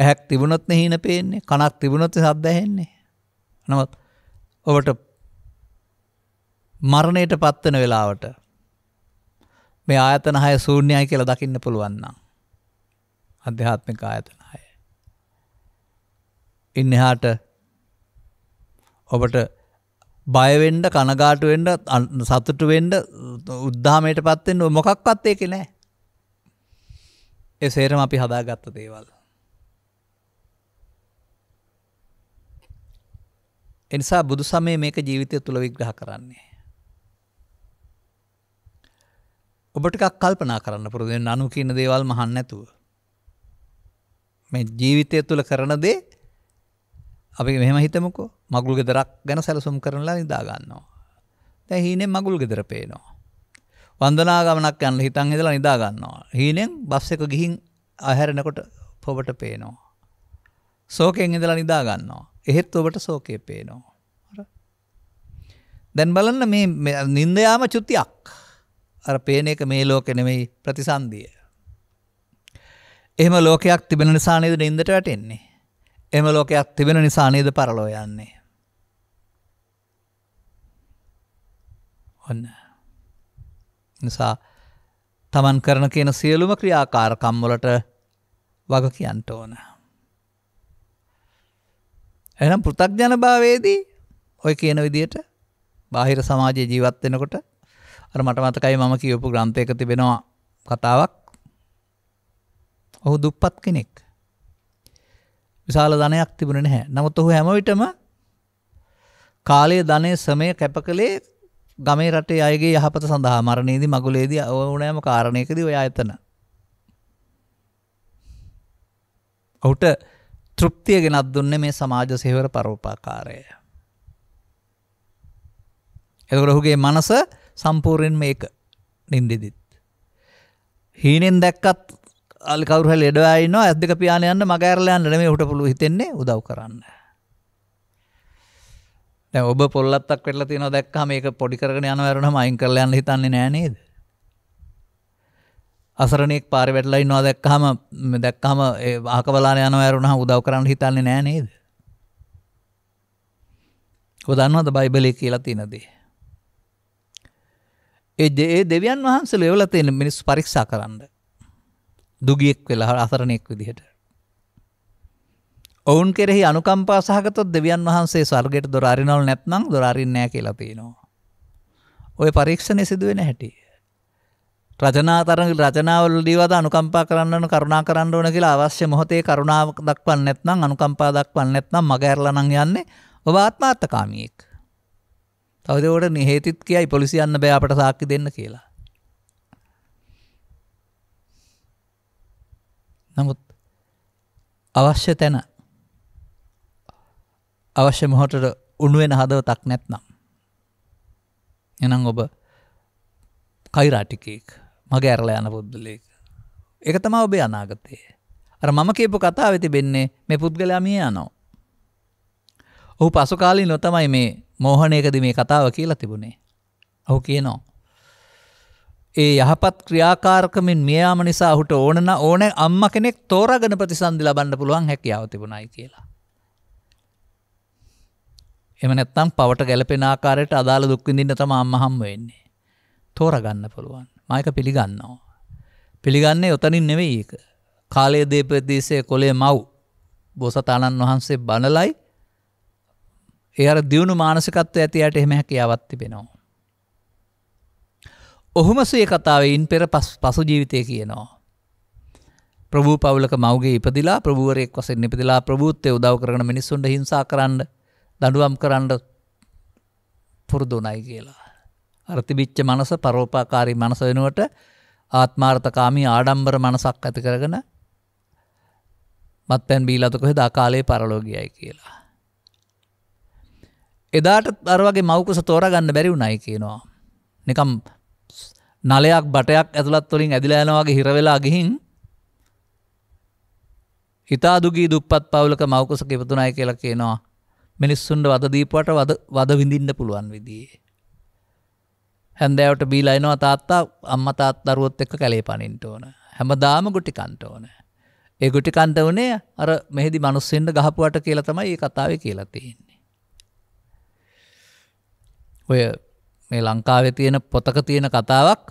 ඇහැක් තිබුණොත් නෙහින පේන්නේ කනක් තිබුණොත් සද්ද ඇහෙන්නේ. නමුත් ඔබට මරණයට පත්වන වෙලාවට මේ ආයතන හය ශූන්‍යයි කියලා දකින්න පුළුවන් නම් අධ්‍යාත්මික ආයතන හය. ඉන්නහාට ඔබට බයවෙන්ඩ කනගාටුවෙන්ඩ සතුටුවෙන්ඩ උද්ධාමයට පත්වෙන් මොකක්වත් ඒක නෑ. එසේරම අපි හදාගත්ත දේවල්. එනිසා බුදු සමය මේක ජීවිතය තුළ විග්‍රහ කරන්නේ. ඔබටක් කල්පනා කරන්න පුරුදෙන් අනු කියන දේවල් මහන්න ඇතුව. මේ ජීවිතය තුළ කරන දේ අපි මෙහම හිතමකෝ මගුල් ගෙදරක් ගැන සැලසුම් කරනලා නිදාගන්නවා. දැ හීනෙන් මගුල් ගෙදර පේනවා. වන්දනාගමනක් යන්න හිතන් හිදලා නිදාගන්නවා. හීනෙන් බස් එක ගිහින් අහැරෙනකොට පොබට පේනවා. සෝකයෙන් ඉඳලා නිදාගන්නවා. එහෙත් ඔබට සෝකය පේනවා. දැන් බලන්න මේ නින්දයාම චුතියක් අර පේන එක මේ ලෝකෙ නෙමෙයි ප්‍රතිසන්දිය. එහෙම ලෝකයක් තිබෙන නිසා නේද නින්දට වැටෙන්නේ. එම ලෝකයක් තිබෙන නිසා නේද පරලෝ යන්නේ. ඔන්න. නිසා තමන් කරන කියන සියලුම ක්‍රියාකාරකම්වලට වග කියන්ට ඕන. එනම් පෘතක්ජන භාවේදී ඔය කියන විදියට බාහිර සමාජය ජීවත් වෙනකොට අර මට මතකයි මම කියවපු ග්‍රන්ථයක තිබෙනවා කතාවක් ඔහු දුප්පත් කෙනෙක්. විශාල ධනයක් තිබුණ නැහැ. නමුත් ඔහු හැමවිටම කාලය ධනය සමය කැපකලේ ගමේ රටේ අයගේ යහපත සඳහා මරණයේදී මගුලේදී ඕනෑම කාරණයකදී ඔය ආයතන. ඔහුට තෘප්තිය ගෙනත් දුන්නේ මේ සමාජ සේවර පරෝපකාරය. එතකොට ඔහුගේ මනස සම්පූර්ණයෙන්ම ඒක නින්දිදිත්. හීනෙන් දැක්කත් අල් කවරුහ ලෙඩවායින්න ඇදක පියාන යන්න මගෑරලයන්න නෙමේ හුට පුළුව හිතෙන්නේ උදව් කරන්න. ඔබ පොල්ලත්තක් වෙල තින දැක්කා මේක පොඩිකරන යන වැරන මයින් කරලයන්න හිතන්නේ නෑනේද. අසරනෙක් පාරි වැටලයි නවා දැක්කහම දැක්කහම ආකවලාන යන වැරුණ උදව් කරන්න හිතන්නේ නෑනේද. හොදන්නවද බයිබලය කියලා තිනදේ. ඒ දෙවියන් වහන්සේ ලෙවල තියෙන මිනිස් පරික්ෂා කරන්න දුගියෙක් වෙලා අසරණයෙක් විදිහට. ඔවුන් කෙරෙහි අනුකම්පා සහගතොත් දෙවියන් වහන්සේ සර්ගයට දොරාරිනවල් නැත්නම් දොරාරින්නෑ කියලා පේනවා. ඔය පරීක්ෂණය සිදුවෙන හැටිය. රජනා තරග රජනාවල දීවද අනුකම්පා කරන්නන කරුණා කරන්න ඕන කියලා අවශ්‍ය මොහොතේ කරුණාව දක්වන්න නැත්නම් අනුකම්පා දක්වන්න නැත්නම් මග ඇරලා නම් යන්නේ ඔබ ආත්මාර්ථකාමියෙක්. තවද ඒකට නිහේතිත් කියයි පොලිසිය යන්න බෑ අපට සාක්ෂි දෙන්න කියලා. නමුත් අවශ්‍ය තැන අවශ්‍ය මොහොටට උණුවෙන හදවතක් නැත්නම්. එනම් ඔබ කයිරාටිකෙක් මගේ ඇරල යන පුද්ගලයෙක්. එක තමා ඔබේ අනාගතයේ. අර මම කියපු කතා වෙති බෙන්නේ මේ පුද්ගලයා මිය යනෝ. ඔහු පසුකාලී නොතමයි මේ මෝහනයකද මේ කතාව කියලා තිබුණේ. ඔහු කියනෝ. ඒ යහපත් ක්‍රියාකාරකමින් මියයාම නිසා හුට ඕනන ඕන අම්ම කෙනෙක් තෝරගෙන ප්‍රතිසන්දි ලබන්න පුළුවන් හැකියාව තිබුණයි කියලා. එම නැත්තම් පවට ගැලපෙන ආකාරයට අදාළ දුක්විඳින්න තම අම්ම හම්ම වෙන්නේ. තෝරගන්න පුළුවන් මයක පිළිගන්නවා. පිළිගන්නේ ඔතනින් නෙවෙයි ඒක. කාලය දේපදේශය කොළේ මව් බෝසතාණන් වහන්සේ බණලයි ඒ අර දියුණු මානසිකත්ව ඇතියට එහෙම හැකියාවත් තිබෙනවා. ඔහොම සුව කතාවයින් පෙර පසු ජීවිතය කියනවා. ප්‍රභූ පවලක මවගේ ඉපදිලා ප්‍රභූවරෙක් වසෙන් ඉපදිලා ප්‍රභූත්තය උදව කරන මිනිස්සුන්ට හිංසා කරන්න දඩුවම් කරන්න පුරුදුනයි කියලා. අර්තිබිච්ච මනස පරෝපාකාරී මනස වෙනුවට ආත්මාර්ථකාමී ආඩම්බර මනසක් ඇති කරගෙන මත් පැන් බීලතකොහෙ දාකාලයේ පරලෝගියයි කියලා. එදාට අරවගේ මවකුස තෝරගන්න බැරි වුණයි කියනවා. නිකම් නලයක් බටයක් ඇතුළත් වලින් ඇදිලා යනවාගේ හිරවෙලා ගිහින් හිතාදුගී දුප්පත් පවුලක මවකුසක ඉපතුනායි කියලා කියනවා මිනිස්සුන්ට වද දීපුවට වද වද විඳින්න පුළුවන් විදිහේ. හැන්දෑවට බීලා එනවා තාත්තා අම්මා තාත් දරුවොත් එක්ක කැලේ පනින්න ඕන. හැමදාම ගුටි කන්ට ඕන. ඒ ගුටි කන්ට උනේ අර මෙහෙදි මිනිස්සුන්ට ගහපුවට කියලා තමයි මේ කතාවේ කියලා තියෙන්නේ. ඔය මේ ලංකාවේ තියෙන පොතක තියෙන කතාවක්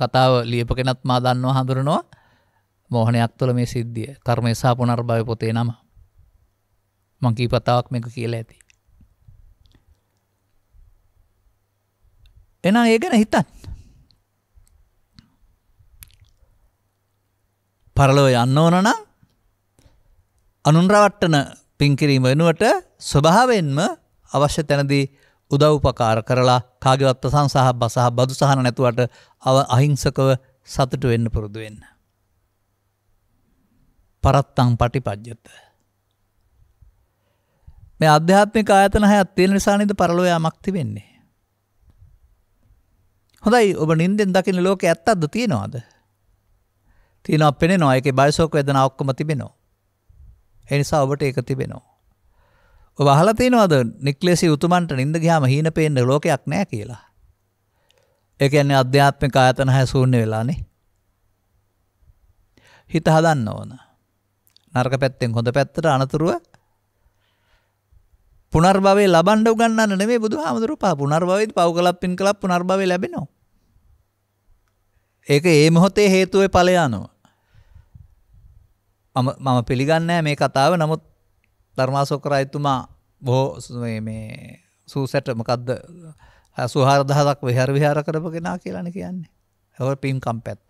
කතාව ලියප කෙනත් මා දන්නව හඳුරනවා මෝහනයක් තුළ මේ සිද්ධිය කර්මය සහ පුනර්භව පොතේ නම මංකී පතාවක් මේක කියලා ඇති. එනම් ඒ ගැන හිතන්. පරලෝ යන්න ඕන නම් අනුන්රවට්ටන පින්කිරීම වෙනුවට ස්වභාවෙන්ම අවශ්‍ය තැනදී උදව්පකාර කරලා කාගවත් ප්‍රසංසාහ බසහ බදු සහන නැතුවට අව අහිංසකව සතුට වෙන්න පුරුදු වෙන්න. පරත්තං පටිපජ්ජත. මේ අධ්‍යාත්මික ආයතන හයත් තියෙන නිසානිද පරලොව යමක්ති වෙන්නේ. හොඳයි ඔබ නින්දෙන් දකින ලෝක ඇත් අද තියෙනවාද. තියෙනවා පෙනෙනවා එක බයිසෝක වෙදන ඔක්කම තිබෙනවා. එනිසා ඔබට ඒක තිබෙනවා. වහලතිනවද නික්ලෙසි උතුමන්ට නින්ද ගයාම හීන පේන්න ලෝකයක් නෑ කියලා. එකන්නේ අධ්‍යාත්මික ආයතන හැ සූන්‍ය වෙලානේ. හිත හදන්න ඕන. නර්ක පැත්තෙන් හොඳ පැත්තට අනතුරුව පුනර්භවේ ලබන්ඩ උගන්න නෙමේ බුදු හාමුදුරු පා පුනර්භවේද පව් කලක් පින් කලක් පුනර්භවේ ලැබෙනවා. ඒක ඒ මොහොතේ හේතුවේ ඵලය අනුව. මම පිළිගන්නේ මේ කතාව නමුත් ධර්මාසෝකර අයිතුමා බොහෝ මේ සූසැට මකක්ද සුහාරදහදක් විහර විහාර කරපගෙනා කියලන කියන්නේ. ඇව පින්කම් පැත්ත.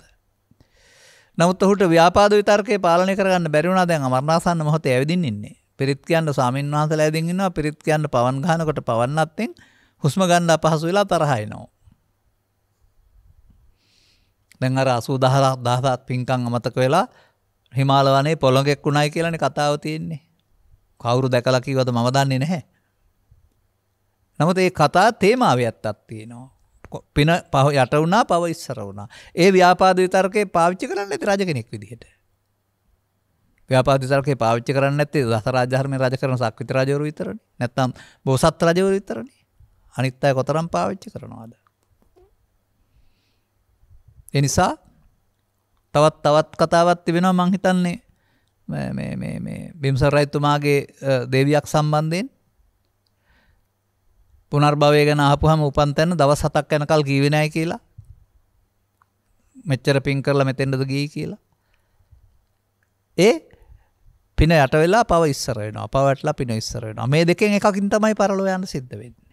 නමුත් ඔහුට ව්‍යාපාද විතර්කය පාලනය කරගන්න බැරිවුණා දැන් අමරණාසන්න මොහොත ඇවිදින් ඉන්නේ. පිරිත් කියන්න ස්වාමීන් වහන්සලා ඇදින් ඉන්නවා පිරිත් කියන්න පවන් ගන්නකොට පවන්නත්තෙන් හුස්ම ගන්න අපහසු වෙලා තරහයිනවා. දැන් අර 80000 10000ක් පින්කම් අමතක වෙලා හිමාල වනේ පොළොඟෙක් වුණයි කියලානේ කතාව තියෙන්නේ. කවුරු දැකලා කිව්වද මම දන්නේ නැහැ. නමුත් ඒ කතා තේමාවයත්තක් තියෙනවා. පින පහ යට වුණා පව ඉස්සර වුණා. ඒ ව්‍යාපාද විතර්කේ පාවිච්චි කරන්න ඇති රජ කෙනෙක් විදිහට. ව්‍යාපාද විතර්කේ පාවිච්චි කරන්න නැත්තේ දසරාජධර්මයේ රජ කරන සක්විති රජවරු විතරනේ. නැත්නම් බෝසත් රජවරු විතරනේ. අනිත් අය කොතරම් පාවිච්චි කරනවද? ඒ නිසා තවත් තවත් කතාවක් තිබෙනවා මං හිතන්නේ බිම්සරයිත්තුමාගේ දේවියක් සම්බන්ධයෙන් පුනර්භවය ගැන ආපුහම උපන් තැන දවස් හතක් යනකල් ගීවේ නැහැ කියලා. මෙච්චර පින් කරලා මෙතෙන්ද ගියේ කියලා. ඒ පින යට වෙලා පව ඉස්සර වෙනවා. පව වැටලා පින ඉස්සර වෙනවා. මේ දෙකෙන් එකකින් තමයි පරලෝ යන්න සිද්ධ වෙන්නේ.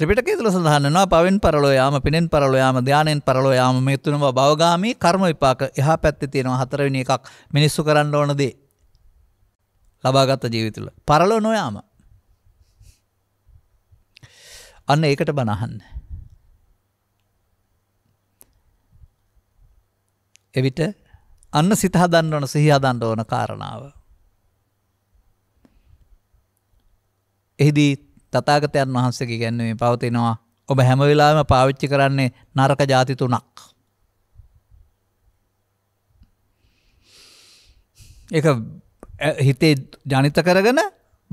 ත්‍රිපිටකය තුළ සඳහන්නවා පවෙන් පරලෝ යාම පිනෙන් පරලෝ යාම ධානයෙන් පරලෝ යාම මේ තුනම භවගාමී කර්ම විපාක එහා පැත්තේ තියෙනවා හතරවෙනි එකක් මිනිස්සු කරන්න ඕන දේ ලබාගත් ජීවිතවල පරලෝ නොයාම අන්න ඒකට බණ අහන්න එවිට අන්න සිත හදන්න ඕන සිහි හදන්න ඕන කාරණාව එහිදී තථාගතයන් වහන්සේ කියන්නේ මේ පවතිනවා ඔබ හැම වෙලාවෙම පාවිච්චි කරන්නේ නරක ಜಾති තුනක්. ඒක හිතේ ජනිත කරගෙන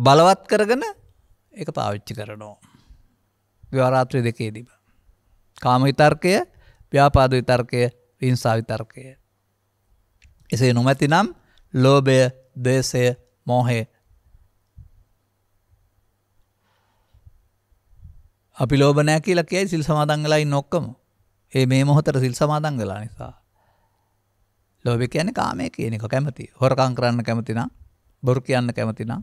බලවත් කරගෙන ඒක පාවිච්චි කරනවා. ව්‍යවරාත්‍රය දෙකේදීම. කාම විතර්කය, ව්‍යාපාද විතර්කය, හිංසා විතර්කය. එසේ නොමැතිනම් ලෝභය, ද්වේෂය, මෝහය අපි ලෝබනෑ කියලා කියයි සිල් සමාදංගලයි නොක්කම ඒ මේ මොහොතර සිල් සමාදංගලා නිසා. ලෝබ කියන කාමය කියනෙක කැමති හොරකං කරන්න කැමතිනම් බොරු කියන්න කැමතිනම්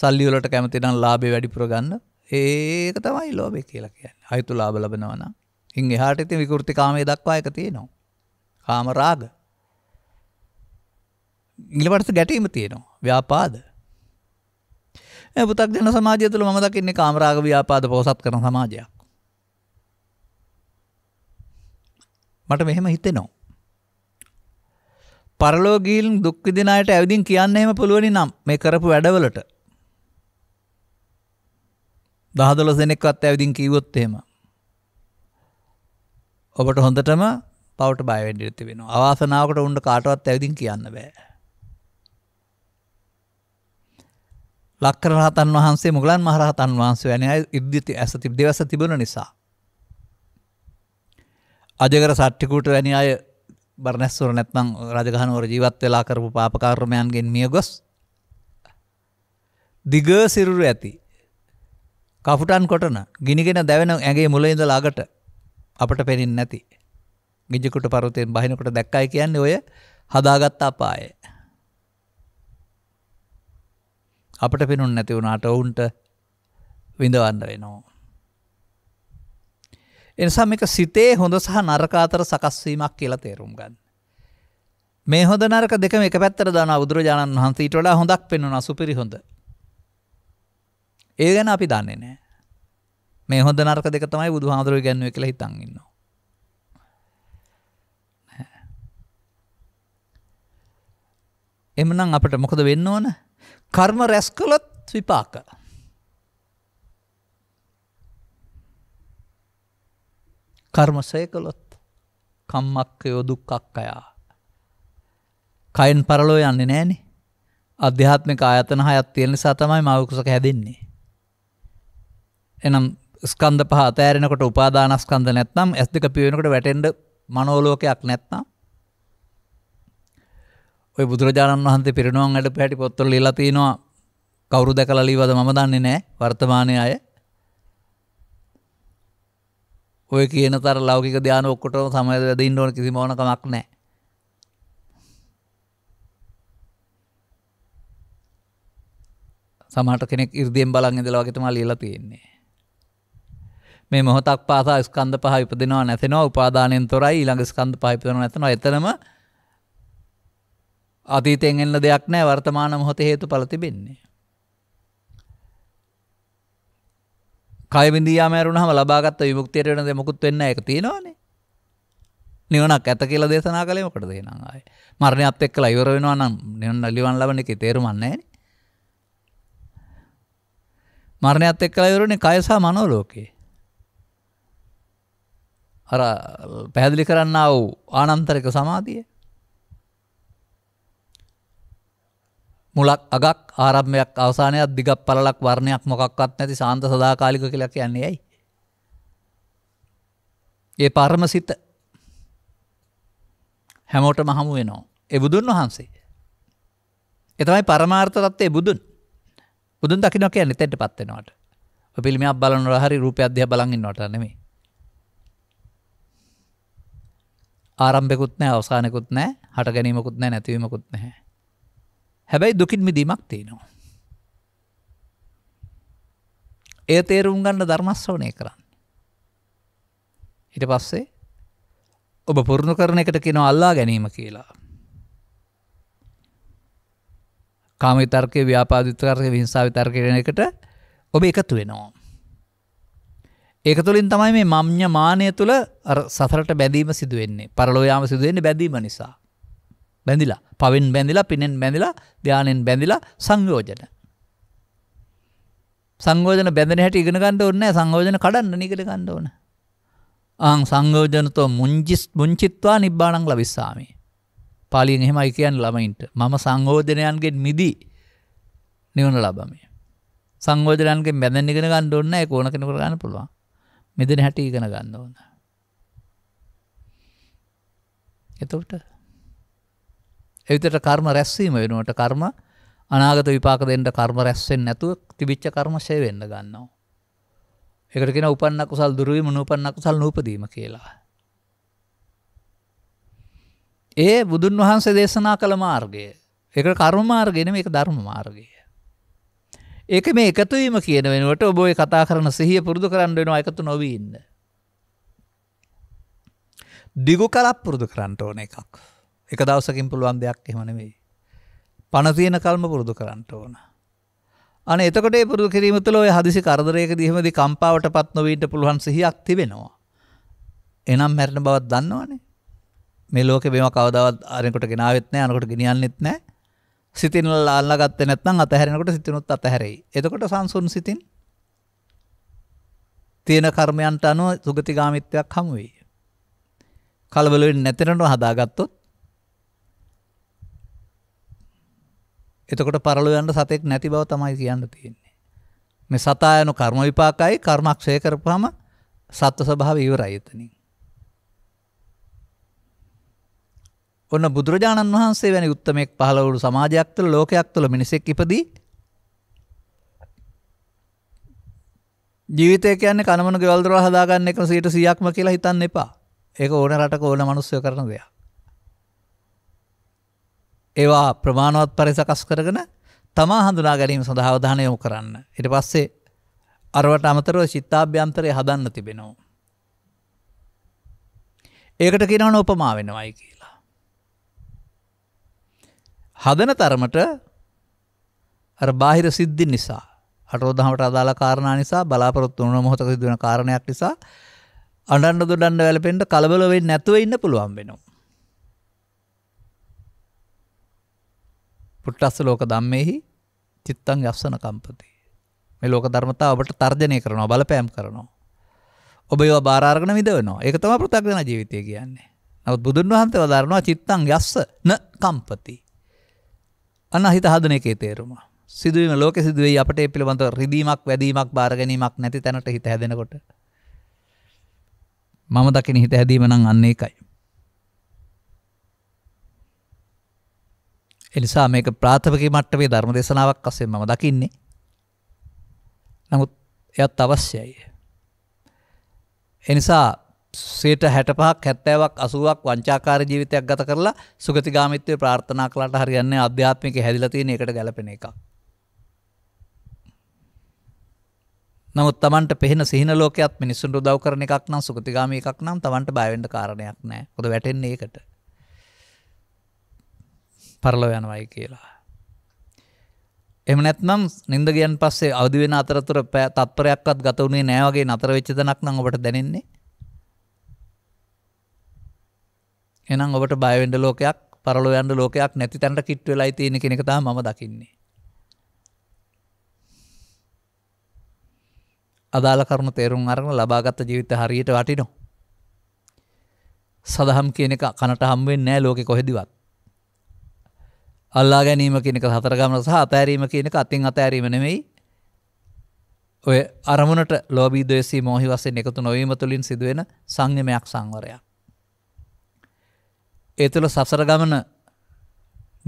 සල්ලිවලට කැමතිනම් ලාබේ වැඩිපුර ගන්න ඒක තමයි ලෝබෙ කියලා කියන්න අයුතු ලාබ ලබනවන ඉන් එහාට ඉති විකෘති කාමය දක්වා එක තියෙනවා කාමරාග ඉලවට ගැටීම තියෙනවා ව්‍යාපාද පුතක් දෙන සමාජය තුළ ම දකින්නේ කාමරාග ව්‍යාපාද පෝසත් කරන සමාජයක්. මට මෙහෙම හිතෙනවා. පරලෝගීල් දුක්විදිනයට ඇවිදින් කියන්න එහෙම පුළුවනි නම් මේ කරපු වැඩවලට. දහදොල දෙනෙක්වත් ඇවිදින් කීවොත් එහෙම. ඔබට හොඳටම පවට බයිවැඩිරති වෙන අවාසනාවට උන්ට කාටවත් ඇවිදින් කියන්න බෑ. ලක්කර රහතන් වහන්සේ මුගලන් මහරහතන් වහන්සේ වැනි අය ඉද්ධිති ඇස දෙවස තිබුණ නිසා. අජගර සට්ටිකූට වැනි අය බරණැස්වර නැත්නම් රජගහනුවර ජීවත් වෙලා කරපු පාපකර්මයන්ගෙන් මිය ගොස් දිග සිරුර ඇති කෆුටන් කොටන ගිනිගෙන දැවෙන ඇගේ මුල ඉඳලා අගට අපට පෙනෙන්නේ නැති. ගිජිකුට පර්වතයෙන් බහිනකොට දැක්කයි කියන්නේ ඔය හදාගත්ත අපායේ. අපට පෙනුන් නැති වුණාට ඔවුන්ට විඳවන්න වෙනවා. එනිසා මේක සිතේ හොඳ සහ නරකාතර සකස්වීමක් කියලා තේරුම් ගන්න. මේ හොඳ නරක දෙක මේ පැත්තර දාන බුදුරජාණන් වහන්සේට වඩා හොඳක් පෙන්වන සුපිරි හොඳ. ඒ ගැන අපි දන්නේ නෑ. මේ හොඳ නරක දෙක තමයි බුදු හාමුදුරුව ගැන්නුව කියලා හිතන් ඉන්නවා. එමනම් අපට මොකද වෙන්න ඕන? කර්ම රැස් කළොත් විපාක. කර්ම සය කළොත් කම්මක්කයෝ දුක්කක්කයා. කයින් පරලෝ යන්නේ නෑනේ අධ්‍යාත්මික ආයතන හයත් තියෙන නිසා තමයි මවකුසක හැදෙන්නේ. එනම් ස්කන්ධ පහ අතෑරෙනකොට උපාදානස්කන්ධ නැත්නම් ඇස් දෙක පියවෙනකොට වැටෙන්ඩ මනෝලෝකයක් නැත්නම් ඔය බුදුරජාණන් වහන්සේ පිරිනුවන් අඩ පැටි පොත්තොල් ලියලා තිනවා කවුරු දැකලා ලීවද මම දන්නේ නැහැ වර්තමානයේ අය. ඔය කියන තර ලෞකික ධානය ඔක්කොටම සමයද වැදින්න ඕන කිසිම ඕන කමක් නැහැ. සමහර කෙනෙක් 이르දීන් බලන් ඉඳලා වගේ තමයි ලියලා තියෙන්නේ. මේ මොහොතක් පාසා ස්කන්ධ පහ ඉපදෙනවා නැතෙනවා උපාදානයෙන් තොරයි ඊළඟ ස්කන්ධ පහ ඉපදෙනවා නැතෙනවා එතනම අතීතයෙන් එන්න දෙයක් නෑ වර්තමාන මොහොත හේතු පල තිබෙන්නේ. කයිබින්දීයා මෑරුණහම ලබාගත් විමුක්තියට වෙන දෙමකුත් වෙන්න එක තියෙනවානේ. නිවනක් ඇත කියලා දේශනා කළේ මොකටද එහෙනම් ආයේ. මරණයත් එක්කලා ඉවර වෙනවා නම් නිවන ලිවන් ලබන එකේ තේරුමක් නැහැ නේ. මරණයත් එක්කලා ඉවරනේ කය සහ මනෝ ලෝකේ. අර පැහැදිලි කරන්නා වූ ආනන්තරික සමාධිය මුලක් අගක් ආරම්භයක් අවසානයක් දිගක් පලක් වර්ණයක් මොකක්වත් නැති සාන්ත සදාකාලික කියලා කියන්නේ ඇයි. ඒ පර්ම සිත හැමෝට මහමු වෙනෝ. එ බුදුන් වහන්සේ. එතමයි පරමාර්ථතත්වය බුදුන් බුදුන් දකිනො කිය නිතෙට පත්වෙනවට පිළිමයක් බලන රහරි රූප අධ්‍ය බලගන්නට නෙමේ. ආරම්භෙකුත් නෑ අවසානකුත් නෑ හට ගැනීමකුත් නෑ නැතිවීමකුත් නැහැ. හැබැයි දුකින් මිදීමක් තියෙනවා. එය තේරුම් ගන්න ධර්මස්වනය කරන්න. ඉට පස්සේ ඔබ පුරුණු කරන එකට කෙන අල්ලා ගැනීම කියලා. කාම විතර්කය ව්‍යාපාධිතකරය විහිංසා විතර්කරෙන එකට ඔබ එකතු වෙනවා. ඒක තුළින් තමයි මේ මං්්‍ය මානය තුළ සසරට බැදීම සිදුවෙන්නේ පරලෝයාම සිදුවෙන්නේ බැදීම නිසා. බැඳිලා පවෙන් බැඳිලා පිනෙන් බැඳිලා ධ්‍යානෙන් බැඳිලා සංයෝජන. සංයෝජන බැඳෙන හැටි ඉගෙන ගන්න ඕනේ සංයෝජන කඩන්න ඉගෙන ගන්න ඕන. ආං සංයෝජනතෝ මුංජිස් මුංචිත්වා නිබ්බාණං ලවිස්සාමි. පාලියෙන් එහෙමයි කියන්නේ ළමයින්ට. මම සංයෝජනයන්ගෙන් මිදී නිවන ලබමි. සංයෝජනයන්ගෙන් බැඳෙන්න ඉගෙන ගන්න ඕනේ ඒක ඕන කෙනෙකුට ගන්න පුළුවන්. මෙදෙන හැටි ඉගෙන ගන්න ඕන. එතකොට එවිතට කර්ම රැස්වීම වෙනුවට කර්ම අනාගත විපාක දෙන්නට කර්ම රැස්සෙන් නැතුව තිබිච්ච කර්මශය වෙන්න ගන්නවා. එකට කියෙන උපන්න කුසල් දුරුවීම නූපන්න කුසල් නූපදීම කියලා. ඒ බුදුන් වහන්සේ දේශනා කළ මාර්ගය එක කර්ම මාර්ගෙන එක ධර්ම මාර්ගය. ඒක මේ එකතුවීම කියන වෙනුවට ඔබෝය කතා කරන සිහිය පුරුදු කරන්න වෙනවා එකතු නොවීන්න. දිගු කලක් පුරුදු කරන්නට ඕන එකක්. එක දවසකින් පුළුවන් දෙයක් එහෙම නෙවෙයි. පණ තියෙන කල්ම පුරුදු කරන්නට ඕන. අනේ එතකොට ඒ පුරුදු කිරීම තුළ ඔය හදිසි කරදරයකදී එහෙමදී කම්පාවට පත් නොවීට පුළුවන් සිහියක් තිබෙනවා. එනම් මැරෙන බවක් දන්නවනේ. මේ ලෝකේ මේවා කවදාවත් අරෙන්කොට ගෙනාවෙත් නැහැ අනකොට ගෙනියන්නෙත් නැහැ. සිතින් ලාල්ලා ගත්තේ නැත්නම් අතහැරෙනකොට සිතිනුත් අතහැරෙයි. එතකොට සංසුන් සිතින් තියෙන කර්මයන්ට අනුව සුගතිගාමිත්වයක් හමු වෙයි. කලබල වෙන්නේ නැතනට හදාගත්තොත් එතකොට පරලොව යන්න සතෙක් නැති බව තමයි කියන්න තියෙන්නේ. මේ සතා යන කර්ම විපාකයි කර්මක්ෂය කරපුවාම සත්ව ස්වභාවය ඉවරයි එතනින්. ඔන්න බුදුරජාණන් වහන්සේ වැනි උත්තමයෙක් පහළ වුණු සමාජයක් තුළ ලෝකයක් තුළ මිනිසෙක් ඉපදී ජීවිතය කියන්නේ කනමන ගෙවල් දොර හදාගන්න එක 100%ක්ම කියලා හිතන්න එපා. ඒක ඕන රටක ඕන මිනිස්සු කරන දෙයක්. ඒවා ප්‍රමාණවත් පරිසකස් කරගෙන තමා හඳුනා ගැනීම සඳහා අවධානය යොමු කරන්න. ඊට පස්සේ අරවට අමතරව චිත්තාභ්‍යන්තරය හදන්න තිබෙනවා. ඒකට කියනවන උපමා වෙනවයි කියලා. හදන තරමට අර බාහිර සිද්ධි නිසා අටෝදහමට අදාළ කාරණා නිසා බලාපොරොත්තු වුණ මොහොතක සිදුවන කාරණයක් නිසා අඩන්න දුඩන්න වැලපෙන්ට කලබල වෙන්නේ නැතුව ඉන්න පුළුවන් වෙනවා. පුට්ටස්ස ලෝක දම්මෙහි චිත්තං යස්සන කම්පති. මේ ලෝක ධර්මතා ඔබට තර්ජනය කරනවා බලපෑම් කරනවා. ඔබ ඒවා භාරාර්ගන විදවනවා ඒක තම පෘතක්දන ජීවිතය කියන්නේ. නවත් බුදුන් වහන්සේ වදාරනවා චිත්තං යස්ස න කම්පති. අන්න හිත හදන එකේ තේරුම. සිදුවීම ලෝක සිදුවේ අපට පිළිබඳ රිදීමක් වැදීමක් භාරගැනීමක් නැති තැනට හිත හැදෙනකොට. මම දකින හිත හැදීම නම් අන්නේ එකයි. එනිසා මේක ප්‍රාථමක මට්ටමේ ධර්ම දෙසනාවක් අසේ මම දකින්නේ. නමුත් එයත් අවශ්‍යයි. එනිසා සේට හැටපහක් හැත්තෑවක් අසුවක් වංචාකාර ජීවිතයක් ගත කරලා සුගතිගාමිත්වය ප්‍රාර්ථනා කලාට හරියන්න අධ්‍යාත්මික හැදිලතින එකට ගැලපෙන එක. නමුත් තමන්ට පෙහෙන සිහින ලෝකයක් මිනිස්සුන්ට උදව් කරන එකක් නම් සුගතිගාමි එකක් නම් තමන්ට බයවෙන්ට කාරණයක් නෑ ොද වැටෙන්නේ එකට. පරලව යනවයි කියලා. එම නැත්නම් නින්දගයන් පස්සේ අවදි වෙන අතරතුර තත්පරයක්වත් ගත වුණේ නෑ වගේ නතර වෙච්ච දණක් නම් ඔබට දැනෙන්නේ. එහෙනම් ඔබට බය වෙන්න ලෝකයක් පරලෝ යන්න ලෝකයක් නැති තැනට කිට් වෙලායි තියෙන කෙනෙක් තමයි මම දකින්නේ. අදාළ කරුණු තේරුම් අරගෙන ලබාගත් ජීවිත හරියට වටිනවා. සදහම් කියන එක කනට හම් වෙන්නේ නැහැ ලෝකෙ කොහෙදිවත්. අල්ලා ගැනීම කෙනෙක හතරගමන සහ අතෑරීම කියනක අතින් අතෑරීම නෙමෙයි ඔය අරමුණට ලෝබීදේසී මෝහි වසෙන් එකතු නොවීම තුළින් සිදුවෙන සංයමයක් සංවරයක්. ඒ තුළ සසර ගමන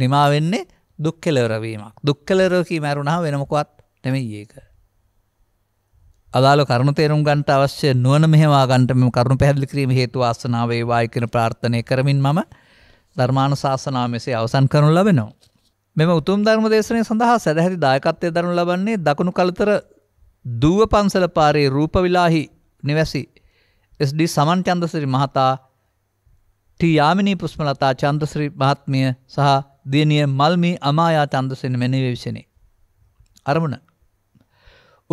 නිමා වෙන්නේ දුක් කෙලවරවීමක් දුක් කෙලරෝකී මැරුණා වෙනමකුවත් නෙමෙයි ඒක. අදාළ කරුණු තේරුම් ගන්ට අවශ්‍ය නුවන මෙහවා ගන්ටම කරුණු පැහදිලි කිරීම හේතු වාසනාවේ වායිකන ප්‍රාර්ථනය කරමින් මම ධර්මාණු ශාසනාව මෙසේ අවසන් කරනු ලබෙනවා. මෙම උතුම් ධර්ම දේශනය සඳහා සැදැහැති දායකත්වය දරනු ලබන්නේ දකුණු කළතර දුව පන්සල පාරේ රූපවිලාහි නිවැසි SD සමන් චන්දසිරි මහතා ටී යාමිනී පුස්මලතා චන්දසිරි මහත්මිය සහ දියණිය මල්මී අමායා චන්දසිරි මෙනෙවි විසිනේ. අරමුණ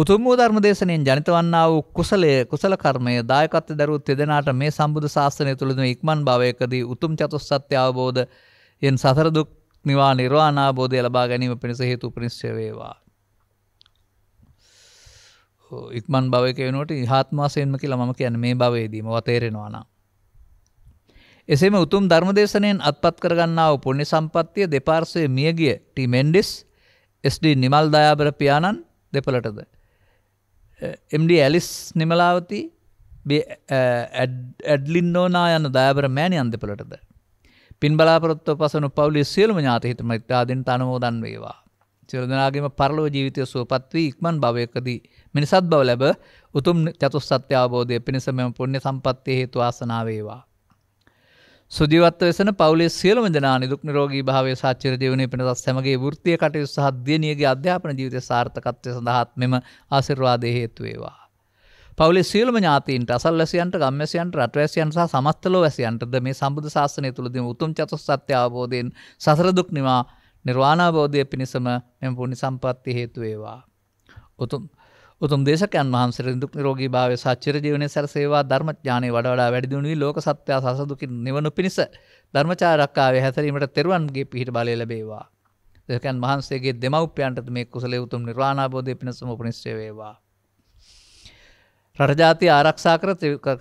උතුම් වූ ධර්ම දේශනෙන් ජනිත වන්නා වූ කුසලය කුසල කර්මය දායකත්ව දරුවෝ තෙදෙනාට මේ සම්බුදු ශාසනය තුළදී ඉක්මන් භවයකදී උතුම් චතුස්සත්‍ය අවබෝධයෙන් සතර දුක් නිවා නිර්වාණ අවබෝධය ලබා ගැනීම පිණිස හේතු උපනිශ්චය වේවා. ඉක්මන් භවයක වෙනුවට ඉහාත්ම වශයෙන්ම කියලා මම කියන්නේ මේ භවයේදීම වතේරෙනවා නම්. එසේම උතුම් ධර්මදේශනයෙන් අත්පත් කරගන්නා වූ පුණ්‍ය සම්පත්තිය දෙපාර්ශ්වයේ මියගිය ටී මෙන්ඩිස් එස්.ඩී. නිමල් දයාබර පියාණන් දෙපළටද එම්ඩ ඇලිස් නිමලාවති ඇඩ්ලින් නෝනා යන්න දායබර මෑණි අන්දපලටද. පින් බලාපොත්ව පසනු පවලි සියලම ඥාතහිත මත්තාදෙන් අනමෝදන් වේවා. චිරදනාගේම පරලෝ ජීවිතය සුවපත්වී ඉක්මන් භවයකදී මිනිසත් බව ලැබ උතුම් චතුස් සත්‍ය අවබෝධය පිණිස මෙම පුුණ්‍ය සම්පත්තිය හේතු වාසනාවේවා. සුජීවත්ව වෙසන පවුලේ සියලම දෙනා නිදුක් නිරෝගී භාවය සාචර ජීවනයේ පිණසස් සැමගේ වෘත්තීය කටයුතු සහ දියණියගේ අධ්‍යාපන ජීවිතය සාර්ථකත්වය සඳහාත් මෙම ආශිර්වාදයේ හේතු වේවා. පවුලේ සියලම ඥාතීන්ට අසල්වැසියන්ට ගම්වැසියන්ට රටවැසියන් සහ සමස්තලෝ වැසියන්ටද මේ සම්බුදු ශාසනය තුළදීම උතුම් චතුස්සත්‍ය අවබෝධයෙන් සසර දුක් නිවා නිර්වාණාවබෝධය පිණිසම මෙම පුණ්‍ය සම්පත්තිය හේතු වේවා. උතුම් උතුම් දේශකයන් වහන්සේ දුක් නිරෝගී භාවය සහ චිරජීවනයේ සැරසේවා ධර්මඥානෙ වඩා වඩා වැඩි දියුණු වී ලෝක සත්‍ය සසදුකින් නිවනු පිණිස ධර්මචාරක්කාවේ හැසිරීමට තෙරුවන්ගේ පිහිට බලය ලැබේවා. දෙකන් වහන්සේගේ දෙමව්පියන්ට මේ කුසලයේ උතුම් නිර්වාණ අවබෝධය පිණිසම උපනිශ්චය වේවා. රජාති ආරක්ෂා කර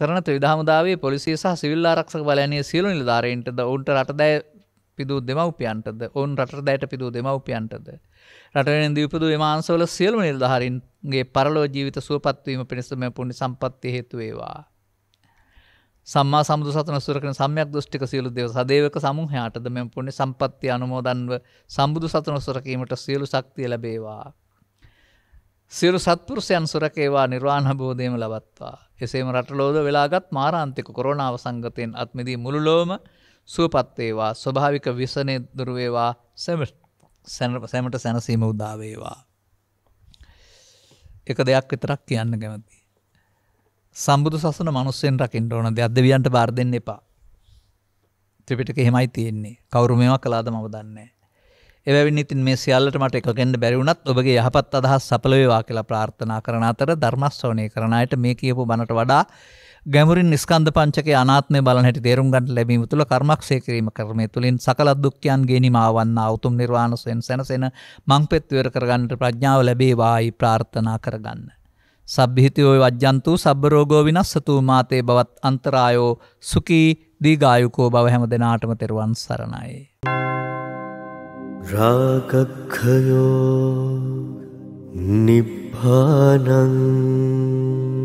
කරන ත්‍රවිධාමුදාවේ පොලිසිය සහ සිවිල් ආරක්ෂක බලයනය සියලු නිලධාරයින්ටද ඔවුන්ට රටදෑ පිදූ දෙමව්පියන්ටද ඔවුන් රටදෑයට පිදූ දෙමව්පියන්ටද රටෙන් දීපදු විමාන්සවල සියලු නිර්ධාරින්ගේ පරලෝ ජීවිත සුවපත්වීම පිණිසම පුුණි සම්පත්ති හේතුවේවා. සම්මා සම්දු සතන සුරකන සම්යක් දෘෂ්ටික සියලු දෙව සදේවක සමූහයාටද මෙම පුුණි සම්පත්ති අනුමෝදන්ව සම්බුදු සතන සුරකීමට සියලු සක්තිය ලැබේවා. සියලු සත්පුරුෂයන් සුරකේවා නිර්වාණභෝධයම ලබත්වා. එසේම රටලෝද වෙලාගත් මාරාන්තික කොරෝණාව සංගතයෙන් අත්මිදී මුළුලෝම සුවපත්වේවා ස්වභාවික විසනය දුරුවේවා සැමට. සැමට සැනසීම උදාවේවා. එක දෙයක් විතරක් කියන්න කැමති. සම්බුදු සසන මනුස්සෙන් රකිින් ඕන අදවියන්ට බාර දෙන්න එපා. ත්‍රිපිටක හෙමයි තියෙන්නේ කවරු මේවා කලාද මව දන්නේ. එවැනි ඉතින් මේ සියල්ලට මට එකගෙන්ට බැරිවුණත් ඔබගේ යහපත් අදහස් සපලවේවා කියලා ප්‍රාර්ථනා කරන අතර ධර්මස්වනය කරනයට මේ කියපු බණට වඩා ගැමුරින් ස්කන්ධ පංචකේ අනාත්මය බලන හැටි තේරුම් ගන්න ලැබීම තුළ කර්මක්ෂය කිරීම කර්මය තුළින් සකල දුක්ඛයන් ගෙනීම ආවන්නා උතුම් නිර්වාණයෙන් සැනසෙන මංපෙත් විවර කරගන්නට ප්‍රඥාව ලැබේවායි ප්‍රාර්ථනා කරගන්න. සබ්බිහිතයෝ වජ්ජන්තු සබ්බ රෝගෝ විනස්සතු මාතේ බවත් අන්තරායෝ සුඛී දීගායුකෝ බව හැම දෙනාටම තෙරුවන් සරණයි. रागखयो निभानम्